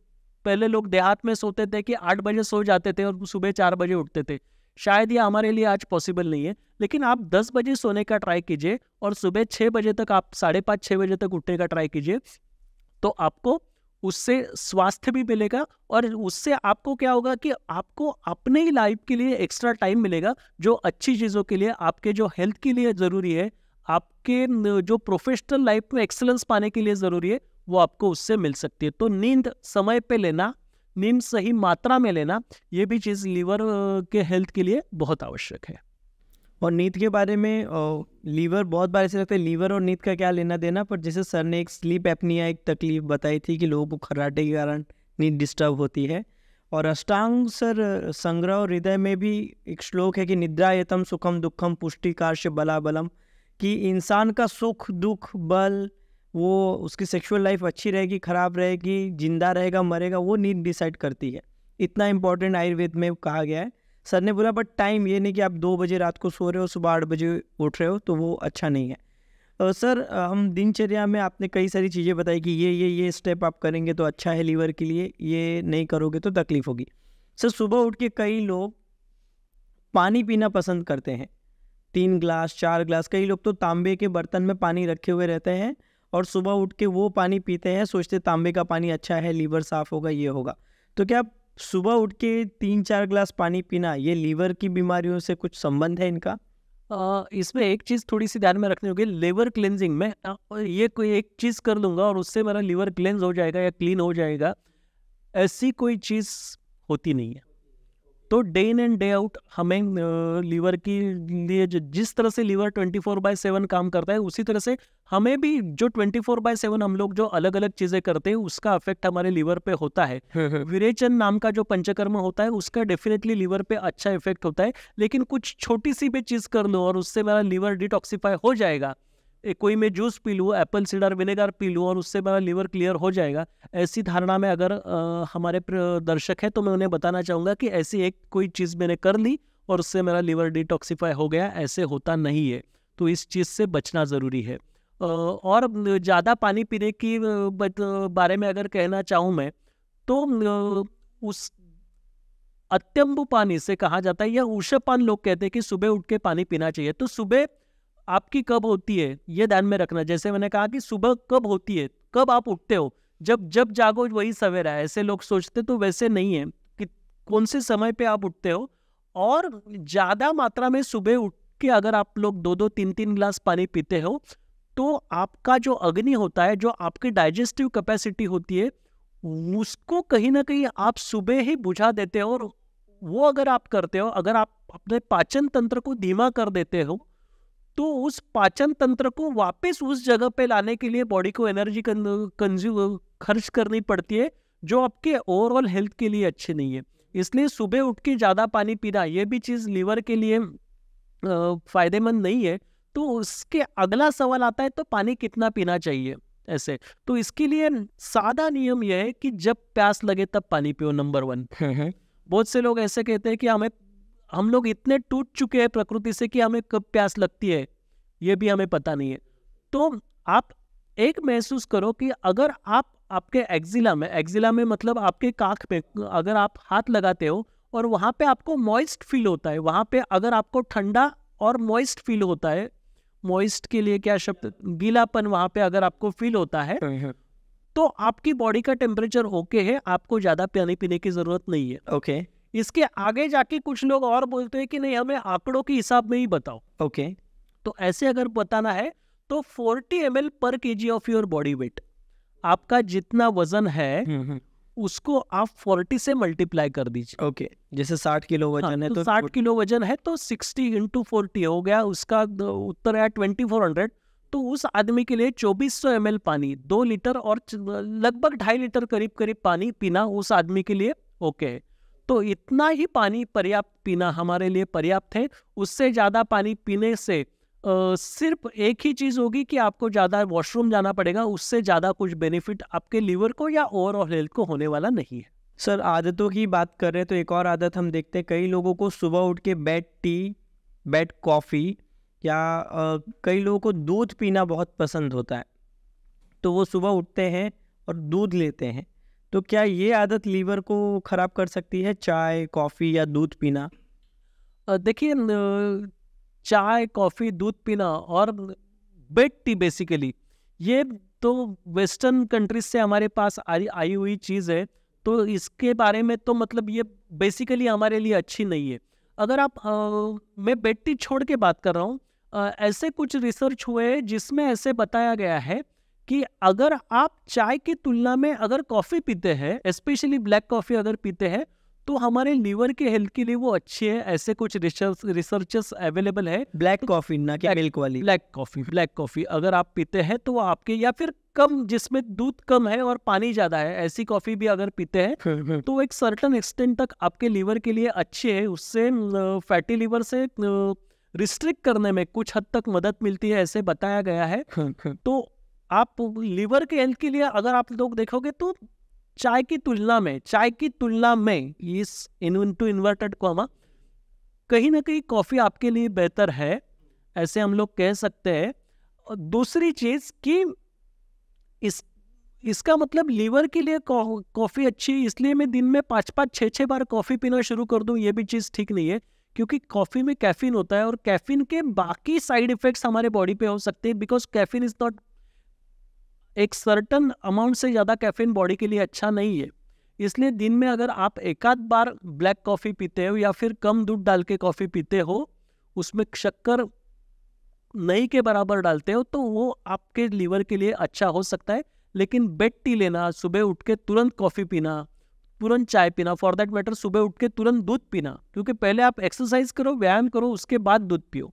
पहले लोग देहात में सोते थे कि आठ बजे सो जाते थे और सुबह चार बजे उठते थे शायद ये हमारे लिए आज पॉसिबल नहीं है लेकिन आप दस बजे सोने का ट्राई कीजिए और सुबह छः बजे तक आप साढ़े पाँच छः बजे तक उठने का ट्राई कीजिए तो आपको उससे स्वास्थ्य भी मिलेगा और उससे आपको क्या होगा कि आपको अपने ही लाइफ के लिए एक्स्ट्रा टाइम मिलेगा जो अच्छी चीज़ों के लिए आपके जो हेल्थ के लिए ज़रूरी है आपके जो प्रोफेशनल लाइफ में एक्सेलेंस पाने के लिए ज़रूरी है वो आपको उससे मिल सकती है तो नींद समय पे लेना नींद सही मात्रा में लेना ये भी चीज़ लीवर के हेल्थ के लिए बहुत आवश्यक है और नींद के बारे में लीवर बहुत बार ऐसे लगता है लीवर और नींद का क्या लेना देना पर जैसे सर ने एक स्लीप एपनिया एक तकलीफ बताई थी कि लोगों को खर्राटे के कारण नींद डिस्टर्ब होती है और अष्टांग सर संग्रह और हृदय में भी एक श्लोक है कि निद्रा यतम सुखम दुखम पुष्टिकार्य बला बलम कि इंसान का सुख दुख बल वो उसकी सेक्सुअल लाइफ अच्छी रहेगी ख़राब रहेगी जिंदा रहेगा मरेगा वो नीड डिसाइड करती है इतना इंपॉर्टेंट आयुर्वेद में कहा गया है सर ने बोला बट टाइम ये नहीं कि आप दो बजे रात को सो रहे हो सुबह आठ बजे उठ रहे हो तो वो अच्छा नहीं है तो सर हम दिनचर्या में आपने कई सारी चीज़ें बताई कि ये ये ये स्टेप आप करेंगे तो अच्छा है लीवर के लिए ये नहीं करोगे तो तकलीफ़ होगी सर सुबह उठ के कई लोग पानी पीना पसंद करते हैं तीन ग्लास चार ग्लास कई लोग तो तांबे के बर्तन में पानी रखे हुए रहते हैं और सुबह उठ के वो पानी पीते हैं सोचते तांबे का पानी अच्छा है लीवर साफ़ होगा ये होगा तो क्या सुबह उठ के तीन चार ग्लास पानी पीना ये लीवर की बीमारियों से कुछ संबंध है इनका इसमें एक चीज़ थोड़ी सी ध्यान में रखनी होगी लीवर क्लेंजिंग में ये कोई एक चीज़ कर लूँगा और उससे मेरा लीवर क्लेंज हो जाएगा या क्लीन हो जाएगा ऐसी कोई चीज़ होती नहीं है तो day in and day out हमें लीवर की लिए जिस तरह से लीवर 24 फोर बाय सेवन काम करता है उसी तरह से हमें भी जो 24 फोर बाय सेवन हम लोग जो अलग अलग चीजें करते हैं उसका अफेक्ट हमारे लीवर पे होता है हम्म, हम्म। विरेचन नाम का जो पंचकर्म होता है उसका डेफिनेटली लीवर पे अच्छा इफेक्ट होता है लेकिन कुछ छोटी सी भी चीज कर लो और उससे मेरा लीवर डिटॉक्सीफाई हो जाएगा कोई मैं जूस पी लूँ एप्पल सीडर विनेगर पी लूँ और उससे मेरा लीवर क्लियर हो जाएगा ऐसी धारणा में अगर आ, हमारे दर्शक है तो मैं उन्हें बताना चाहूँगा कि ऐसी एक कोई चीज़ मैंने कर ली और उससे मेरा लीवर डिटॉक्सीफाई हो गया ऐसे होता नहीं है तो इस चीज़ से बचना ज़रूरी है और ज़्यादा पानी पीने की बारे में अगर कहना चाहूँ मैं तो उस अत्यंब पानी से कहा जाता है या पान लोग कहते हैं कि सुबह उठ के पानी पीना चाहिए तो सुबह आपकी कब होती है ये ध्यान में रखना जैसे मैंने कहा कि सुबह कब होती है कब आप उठते हो जब जब जागो वही सवेरा है ऐसे लोग सोचते तो वैसे नहीं है कि कौन से समय पे आप उठते हो और ज़्यादा मात्रा में सुबह उठ के अगर आप लोग दो दो तीन तीन ग्लास पानी पीते हो तो आपका जो अग्नि होता है जो आपकी डाइजेस्टिव कैपेसिटी होती है उसको कहीं ना कहीं आप सुबह ही बुझा देते हो और वो अगर आप करते हो अगर आप अपने पाचन तंत्र को धीमा कर देते हो तो उस पाचन तंत्र को वापस उस जगह पे लाने के लिए बॉडी को एनर्जी कंज्यूम खर्च करनी पड़ती है जो आपके ओवरऑल हेल्थ के लिए अच्छे नहीं है इसलिए सुबह उठ के ज़्यादा पानी पीना ये भी चीज़ लीवर के लिए फ़ायदेमंद नहीं है तो उसके अगला सवाल आता है तो पानी कितना पीना चाहिए ऐसे तो इसके लिए सादा नियम यह है कि जब प्यास लगे तब पानी पियो नंबर वन हाँ, हाँ। बहुत से लोग ऐसे कहते हैं कि हमें हम लोग इतने टूट चुके हैं प्रकृति से कि हमें कब प्यास लगती है ये भी हमें पता नहीं है तो आप एक महसूस करो कि अगर आप आपके एक्जिला में एक्जिला में मतलब आपके काख में अगर आप हाथ लगाते हो और वहाँ पे आपको मॉइस्ट फील होता है वहाँ पे अगर आपको ठंडा और मॉइस्ट फील होता है मॉइस्ट के लिए क्या शब्द गीलापन वहाँ पे अगर आपको फील होता है हाँ, हाँ। तो आपकी बॉडी का टेम्परेचर ओके है आपको ज़्यादा पानी पीने की ज़रूरत नहीं है ओके okay. इसके आगे जाके कुछ लोग और बोलते हैं कि नहीं हमें आंकड़ों के हिसाब में ही बताओ ओके okay. तो ऐसे अगर बताना है तो फोर्टी एम एल पर के ऑफ योर बॉडी वेट आपका जितना वजन है हम्म, हम्म। उसको आप 40 से मल्टीप्लाई कर दीजिए ओके okay. जैसे 60 किलो हाँ, वजन हाँ, है तो 60 तो किलो वजन है तो 60 इंटू फोर्टी हो गया उसका उत्तर है ट्वेंटी तो उस आदमी के लिए 2400 सौ पानी दो लीटर और लगभग ढाई लीटर करीब करीब पानी पीना उस आदमी के लिए ओके okay. तो इतना ही पानी पर्याप्त पीना हमारे लिए पर्याप्त है उससे ज़्यादा पानी पीने से आ, सिर्फ एक ही चीज़ होगी कि आपको ज़्यादा वॉशरूम जाना पड़ेगा उससे ज़्यादा कुछ बेनिफिट आपके लीवर को या ओवरऑल हेल्थ को होने वाला नहीं है सर आदतों की बात कर रहे हैं तो एक और आदत हम देखते हैं कई लोगों को सुबह उठ के बैड टी बैड कॉफ़ी या आ, कई लोगों को दूध पीना बहुत पसंद होता है तो वो सुबह उठते हैं और दूध लेते हैं तो क्या ये आदत लीवर को ख़राब कर सकती है चाय कॉफ़ी या दूध पीना देखिए चाय कॉफ़ी दूध पीना और बेड टी बेसिकली ये तो वेस्टर्न कंट्रीज से हमारे पास आई आई हुई चीज़ है तो इसके बारे में तो मतलब ये बेसिकली हमारे लिए अच्छी नहीं है अगर आप आ, मैं बेड टी छोड़ के बात कर रहा हूँ ऐसे कुछ रिसर्च हुए जिसमें ऐसे बताया गया है कि अगर आप चाय की तुलना में अगर कॉफ़ी पीते हैं स्पेशली ब्लैक कॉफ़ी अगर पीते हैं तो हमारे लीवर के हेल्थ के लिए वो अच्छी है ऐसे कुछ रिसर्च रिसर्चेस अवेलेबल है ब्लैक कॉफ़ी ना क्या मिल्क वाली ब्लैक कॉफ़ी ब्लैक कॉफ़ी अगर आप पीते हैं तो आपके या फिर कम जिसमें दूध कम है और पानी ज्यादा है ऐसी कॉफी भी अगर पीते हैं तो एक सर्टन एक्सटेंट तक आपके लीवर के लिए अच्छी है उससे फैटी लीवर से रिस्ट्रिक्ट करने में कुछ हद तक मदद मिलती है ऐसे बताया गया है तो आप लीवर के हेल्थ के लिए अगर आप लोग देखोगे तो चाय की तुलना में चाय की तुलना में इस इन टू इन्वर्टेड कॉमा कहीं ना कहीं कॉफ़ी आपके लिए बेहतर है ऐसे हम लोग कह सकते हैं और दूसरी चीज़ कि इस इसका मतलब लीवर के लिए कॉफ़ी अच्छी इसलिए मैं दिन में पाँच पाँच छः छः बार कॉफ़ी पीना शुरू कर दूँ ये भी चीज़ ठीक नहीं है क्योंकि कॉफ़ी में कैफीन होता है और कैफीन के बाकी साइड इफ़ेक्ट्स हमारे बॉडी पे हो सकते हैं बिकॉज कैफीन इज़ नॉट एक सर्टन अमाउंट से ज़्यादा कैफीन बॉडी के लिए अच्छा नहीं है इसलिए दिन में अगर आप एक आध बार ब्लैक कॉफ़ी पीते हो या फिर कम दूध डाल के कॉफ़ी पीते हो उसमें शक्कर नहीं के बराबर डालते हो तो वो आपके लीवर के लिए अच्छा हो सकता है लेकिन बेड टी लेना सुबह उठ के तुरंत कॉफ़ी पीना तुरंत चाय पीना फॉर देट मैटर सुबह उठ के तुरंत दूध पीना क्योंकि पहले आप एक्सरसाइज करो व्यायाम करो उसके बाद दूध पियो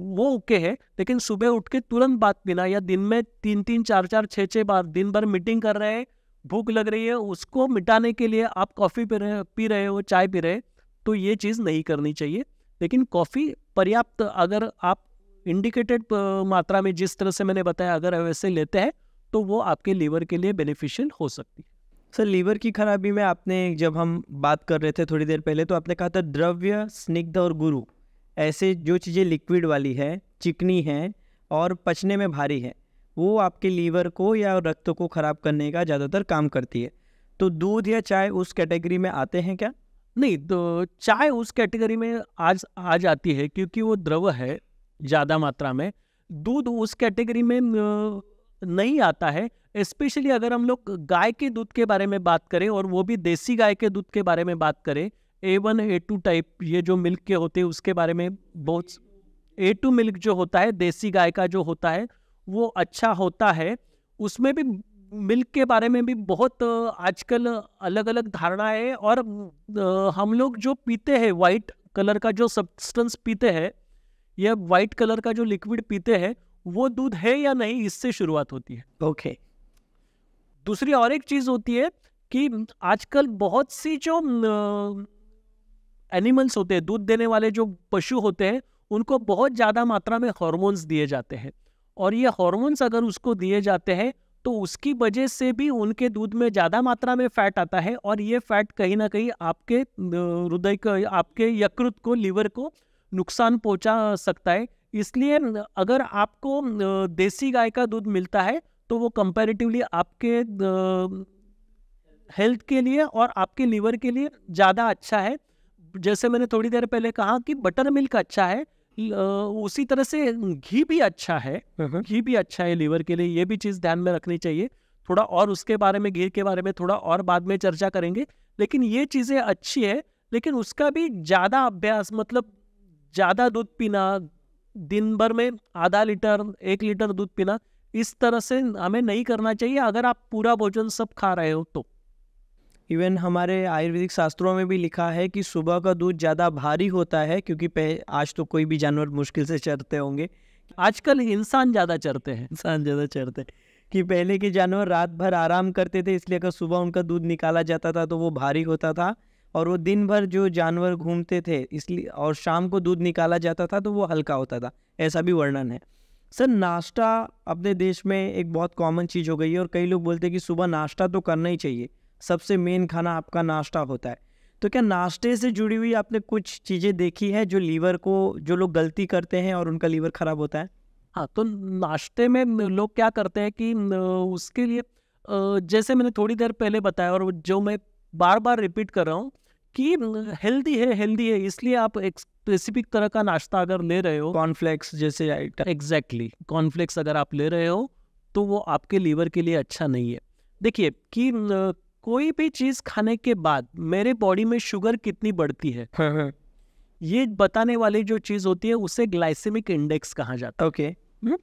वो ओके है लेकिन सुबह उठ के तुरंत बात पीना या दिन में तीन तीन चार चार छः छः बार दिन भर मीटिंग कर रहे हैं भूख लग रही है उसको मिटाने के लिए आप कॉफ़ी पी रहे पी रहे हो चाय पी रहे तो ये चीज़ नहीं करनी चाहिए लेकिन कॉफ़ी पर्याप्त अगर आप इंडिकेटेड मात्रा में जिस तरह से मैंने बताया अगर वैसे लेते हैं तो वो आपके लीवर के लिए बेनिफिशियल हो सकती है सर लीवर की खराबी में आपने जब हम बात कर रहे थे थोड़ी देर पहले तो आपने कहा था द्रव्य स्निग्ध और गुरु ऐसे जो चीज़ें लिक्विड वाली है चिकनी है और पचने में भारी है वो आपके लीवर को या रक्त को ख़राब करने का ज़्यादातर काम करती है तो दूध या चाय उस कैटेगरी में आते हैं क्या नहीं तो चाय उस कैटेगरी में आज आ जाती है क्योंकि वो द्रव है ज़्यादा मात्रा में दूध उस कैटेगरी में नहीं आता है स्पेशली अगर हम लोग गाय के दूध के बारे में बात करें और वो भी देसी गाय के दूध के बारे में बात करें A one A two type ये जो मिल्क के होते हैं उसके बारे में बहुत ए टू मिल्क जो होता है देसी गाय का जो होता है वो अच्छा होता है उसमें भी मिल्क के बारे में भी बहुत आजकल अलग अलग धारणा है और हम लोग जो पीते हैं वाइट कलर का जो सब्सटेंस पीते हैं या वाइट कलर का जो लिक्विड पीते हैं वो दूध है या नहीं इससे शुरुआत होती है ओके okay. दूसरी और एक चीज़ होती है कि आजकल बहुत सी जो एनिमल्स होते हैं दूध देने वाले जो पशु होते हैं उनको बहुत ज़्यादा मात्रा में हॉर्मोन्स दिए जाते हैं और ये हॉर्मोन्स अगर उसको दिए जाते हैं तो उसकी वजह से भी उनके दूध में ज़्यादा मात्रा में फैट आता है और ये फैट कहीं ना कहीं आपके हृदय का आपके यकृत को लीवर को नुकसान पहुंचा सकता है इसलिए अगर आपको देसी गाय का दूध मिलता है तो वो कंपैरेटिवली आपके हेल्थ के लिए और आपके लीवर के लिए ज़्यादा अच्छा है जैसे मैंने थोड़ी देर पहले कहा कि बटर मिल्क अच्छा है उसी तरह से घी भी अच्छा है हाँ, हाँ। घी भी अच्छा है लीवर के लिए ये भी चीज़ ध्यान में रखनी चाहिए थोड़ा और उसके बारे में घी के बारे में थोड़ा और बाद में चर्चा करेंगे लेकिन ये चीज़ें अच्छी है लेकिन उसका भी ज़्यादा अभ्यास मतलब ज़्यादा दूध पीना दिन भर में आधा लीटर एक लीटर दूध पीना इस तरह से हमें नहीं करना चाहिए अगर आप पूरा भोजन सब खा रहे हो तो इवन हमारे आयुर्वेदिक शास्त्रों में भी लिखा है कि सुबह का दूध ज़्यादा भारी होता है क्योंकि आज तो कोई भी जानवर मुश्किल से चरते होंगे आजकल इंसान ज़्यादा चरते हैं इंसान ज़्यादा चरते हैं कि पहले के जानवर रात भर आराम करते थे इसलिए अगर सुबह उनका दूध निकाला जाता था तो वो भारी होता था और वो दिन भर जो जानवर घूमते थे इसलिए और शाम को दूध निकाला जाता था तो वो हल्का होता था ऐसा भी वर्णन है सर नाश्ता अपने देश में एक बहुत कॉमन चीज़ हो गई है और कई लोग बोलते हैं कि सुबह नाश्ता तो करना ही चाहिए सबसे मेन खाना आपका नाश्ता होता है तो क्या नाश्ते से जुड़ी हुई आपने कुछ चीज़ें देखी है जो लीवर को जो लोग गलती करते हैं और उनका लीवर ख़राब होता है हाँ तो नाश्ते में लोग क्या करते हैं कि उसके लिए जैसे मैंने थोड़ी देर पहले बताया और जो मैं बार बार रिपीट कर रहा हूँ कि हेल्दी है हेल्दी है इसलिए आप एक स्पेसिफिक तरह का नाश्ता अगर ले रहे हो कॉर्नफ्लेक्स जैसे आइटम एग्जैक्टली कॉर्नफ्लेक्स अगर आप ले रहे हो तो वो आपके लीवर के लिए अच्छा नहीं है देखिए कि कोई भी चीज खाने के बाद मेरे बॉडी में शुगर कितनी बढ़ती है हाँ, हाँ। ये बताने वाली जो चीज होती है उसे ग्लाइसेमिक इंडेक्स कहा जाता है ओके okay. हम्म।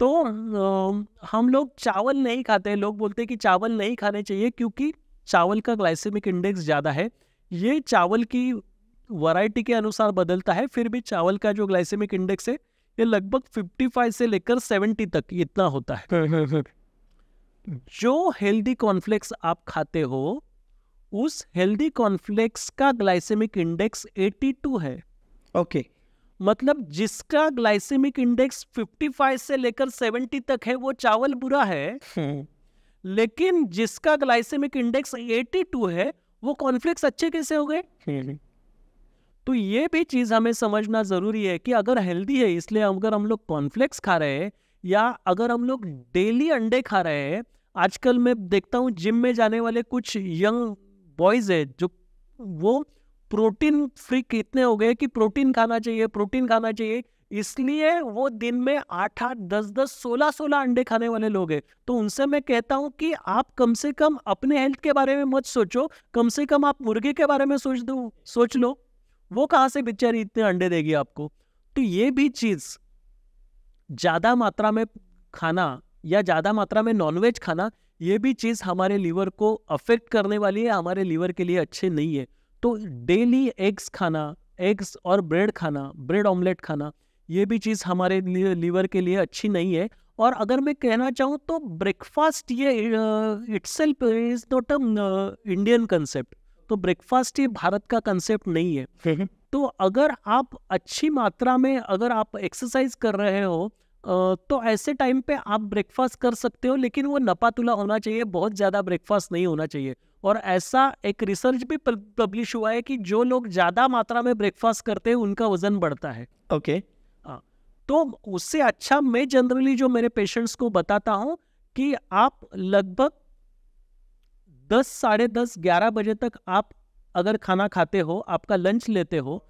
तो हम लोग चावल नहीं खाते हैं लोग बोलते हैं कि चावल नहीं खाने चाहिए क्योंकि चावल का ग्लाइसेमिक इंडेक्स ज़्यादा है ये चावल की वैरायटी के अनुसार बदलता है फिर भी चावल का जो ग्लाइसेमिक इंडेक्स है ये लगभग 55 से लेकर 70 तक इतना होता है हाँ, जो हेल्दी कॉन्फ्लेक्स आप खाते हो उस हेल्दी कॉन्फ्लेक्स का ग्लाइसेमिक इंडेक्स 82 है ओके okay. मतलब जिसका ग्लाइसेमिक इंडेक्स 55 से लेकर 70 तक है वो चावल बुरा है हम्म। लेकिन जिसका ग्लाइसेमिक इंडेक्स 82 है वो कॉन्फ्लेक्स अच्छे कैसे हो गए हम्म। तो ये भी चीज हमें समझना जरूरी है कि अगर हेल्दी है इसलिए अगर हम लोग कॉन्फ्लेक्स खा रहे हैं या अगर हम लोग डेली अंडे खा रहे हैं आजकल मैं देखता हूँ जिम में जाने वाले कुछ यंग बॉयज़ है जो वो प्रोटीन फ्री इतने हो गए कि प्रोटीन खाना चाहिए प्रोटीन खाना चाहिए इसलिए वो दिन में आठ आठ दस दस सोलह सोलह अंडे खाने वाले लोग हैं तो उनसे मैं कहता हूँ कि आप कम से कम अपने हेल्थ के बारे में मत सोचो कम से कम आप मुर्गे के बारे में सोच दो सोच लो वो कहाँ से बेचारी इतने अंडे देगी आपको तो ये भी चीज़ ज़्यादा मात्रा में खाना या ज़्यादा मात्रा में नॉनवेज खाना ये भी चीज़ हमारे लीवर को अफेक्ट करने वाली है हमारे लीवर के लिए अच्छे नहीं है तो डेली एग्स खाना एग्स और ब्रेड खाना ब्रेड ऑमलेट खाना ये भी चीज़ हमारे लीवर के लिए अच्छी नहीं है और अगर मैं कहना चाहूँ तो ब्रेकफास्ट ये itself is not a Indian concept तो ब्रेकफास्ट ये भारत का कंसेप्ट नहीं है हम्म, हम्म। तो अगर आप अच्छी मात्रा में अगर आप एक्सरसाइज कर रहे हो तो ऐसे टाइम पे आप ब्रेकफास्ट कर सकते हो लेकिन वो नपातुला होना चाहिए बहुत ज़्यादा ब्रेकफास्ट नहीं होना चाहिए और ऐसा एक रिसर्च भी पब्लिश हुआ है कि जो लोग ज़्यादा मात्रा में ब्रेकफास्ट करते हैं उनका वज़न बढ़ता है ओके okay. तो उससे अच्छा मैं जनरली जो मेरे पेशेंट्स को बताता हूँ कि आप लगभग दस साढ़े दस ग्यारह बजे तक आप अगर खाना खाते हो आपका लंच लेते हो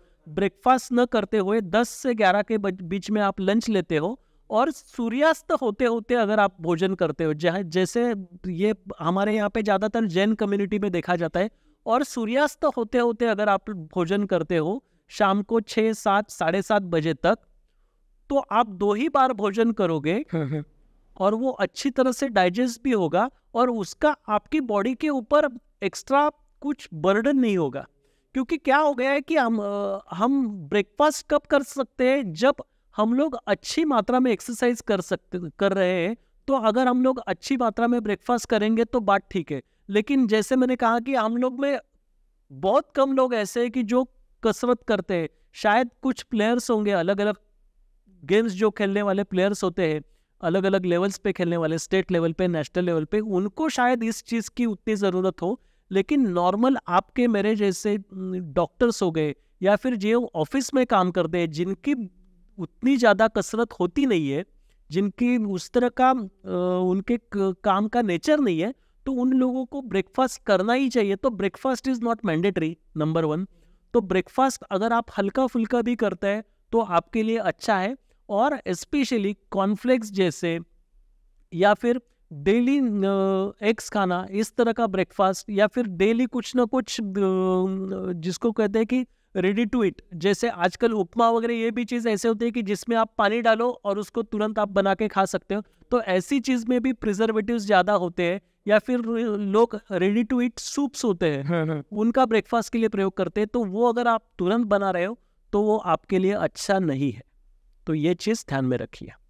ब्रेकफास्ट न करते हुए दस से ग्यारह के बीच में आप लंच लेते हो और सूर्यास्त होते होते अगर आप भोजन करते हो जहाँ जैसे ये हमारे यहाँ पे ज़्यादातर जैन कम्युनिटी में देखा जाता है और सूर्यास्त होते होते अगर आप भोजन करते हो शाम को छः सात साढ़े सात बजे तक तो आप दो ही बार भोजन करोगे हाँ, हाँ। और वो अच्छी तरह से डाइजेस्ट भी होगा और उसका आपकी बॉडी के ऊपर एक्स्ट्रा कुछ बर्डन नहीं होगा क्योंकि क्या हो गया है कि हम हम ब्रेकफास्ट कब कर सकते हैं जब हम लोग अच्छी मात्रा में एक्सरसाइज कर सकते कर रहे हैं तो अगर हम लोग अच्छी मात्रा में ब्रेकफास्ट करेंगे तो बात ठीक है लेकिन जैसे मैंने कहा कि हम लोग में बहुत कम लोग ऐसे हैं कि जो कसरत करते हैं शायद कुछ प्लेयर्स होंगे अलग अलग गेम्स जो खेलने वाले प्लेयर्स होते हैं अलग अलग लेवल्स पे खेलने वाले स्टेट लेवल पे नेशनल लेवल पे उनको शायद इस चीज़ की उतनी ज़रूरत हो लेकिन नॉर्मल आपके मेरे जैसे डॉक्टर्स हो गए या फिर जो ऑफिस में काम करते हैं जिनकी उतनी ज़्यादा कसरत होती नहीं है जिनकी उस तरह का उनके काम का नेचर नहीं है तो उन लोगों को ब्रेकफास्ट करना ही चाहिए तो breakfast is not mandatory number one तो ब्रेकफास्ट अगर आप हल्का फुल्का भी करते हैं तो आपके लिए अच्छा है और स्पेशली कॉर्नफ्लेक्स जैसे या फिर डेली एग्स खाना इस तरह का ब्रेकफास्ट या फिर डेली कुछ ना कुछ जिसको कहते हैं कि रेडी टू इट जैसे आजकल उपमा वगैरह ये भी चीज़ ऐसे होती है कि जिसमें आप पानी डालो और उसको तुरंत आप बना के खा सकते हो तो ऐसी चीज़ में भी प्रिजर्वेटिव ज़्यादा होते हैं या फिर लोग रेडी टू इट सूप्स होते हैं हाँ, हाँ। उनका ब्रेकफास्ट के लिए प्रयोग करते हैं तो वो अगर आप तुरंत बना रहे हो तो वो आपके लिए अच्छा नहीं है तो ये चीज़ ध्यान में रखिए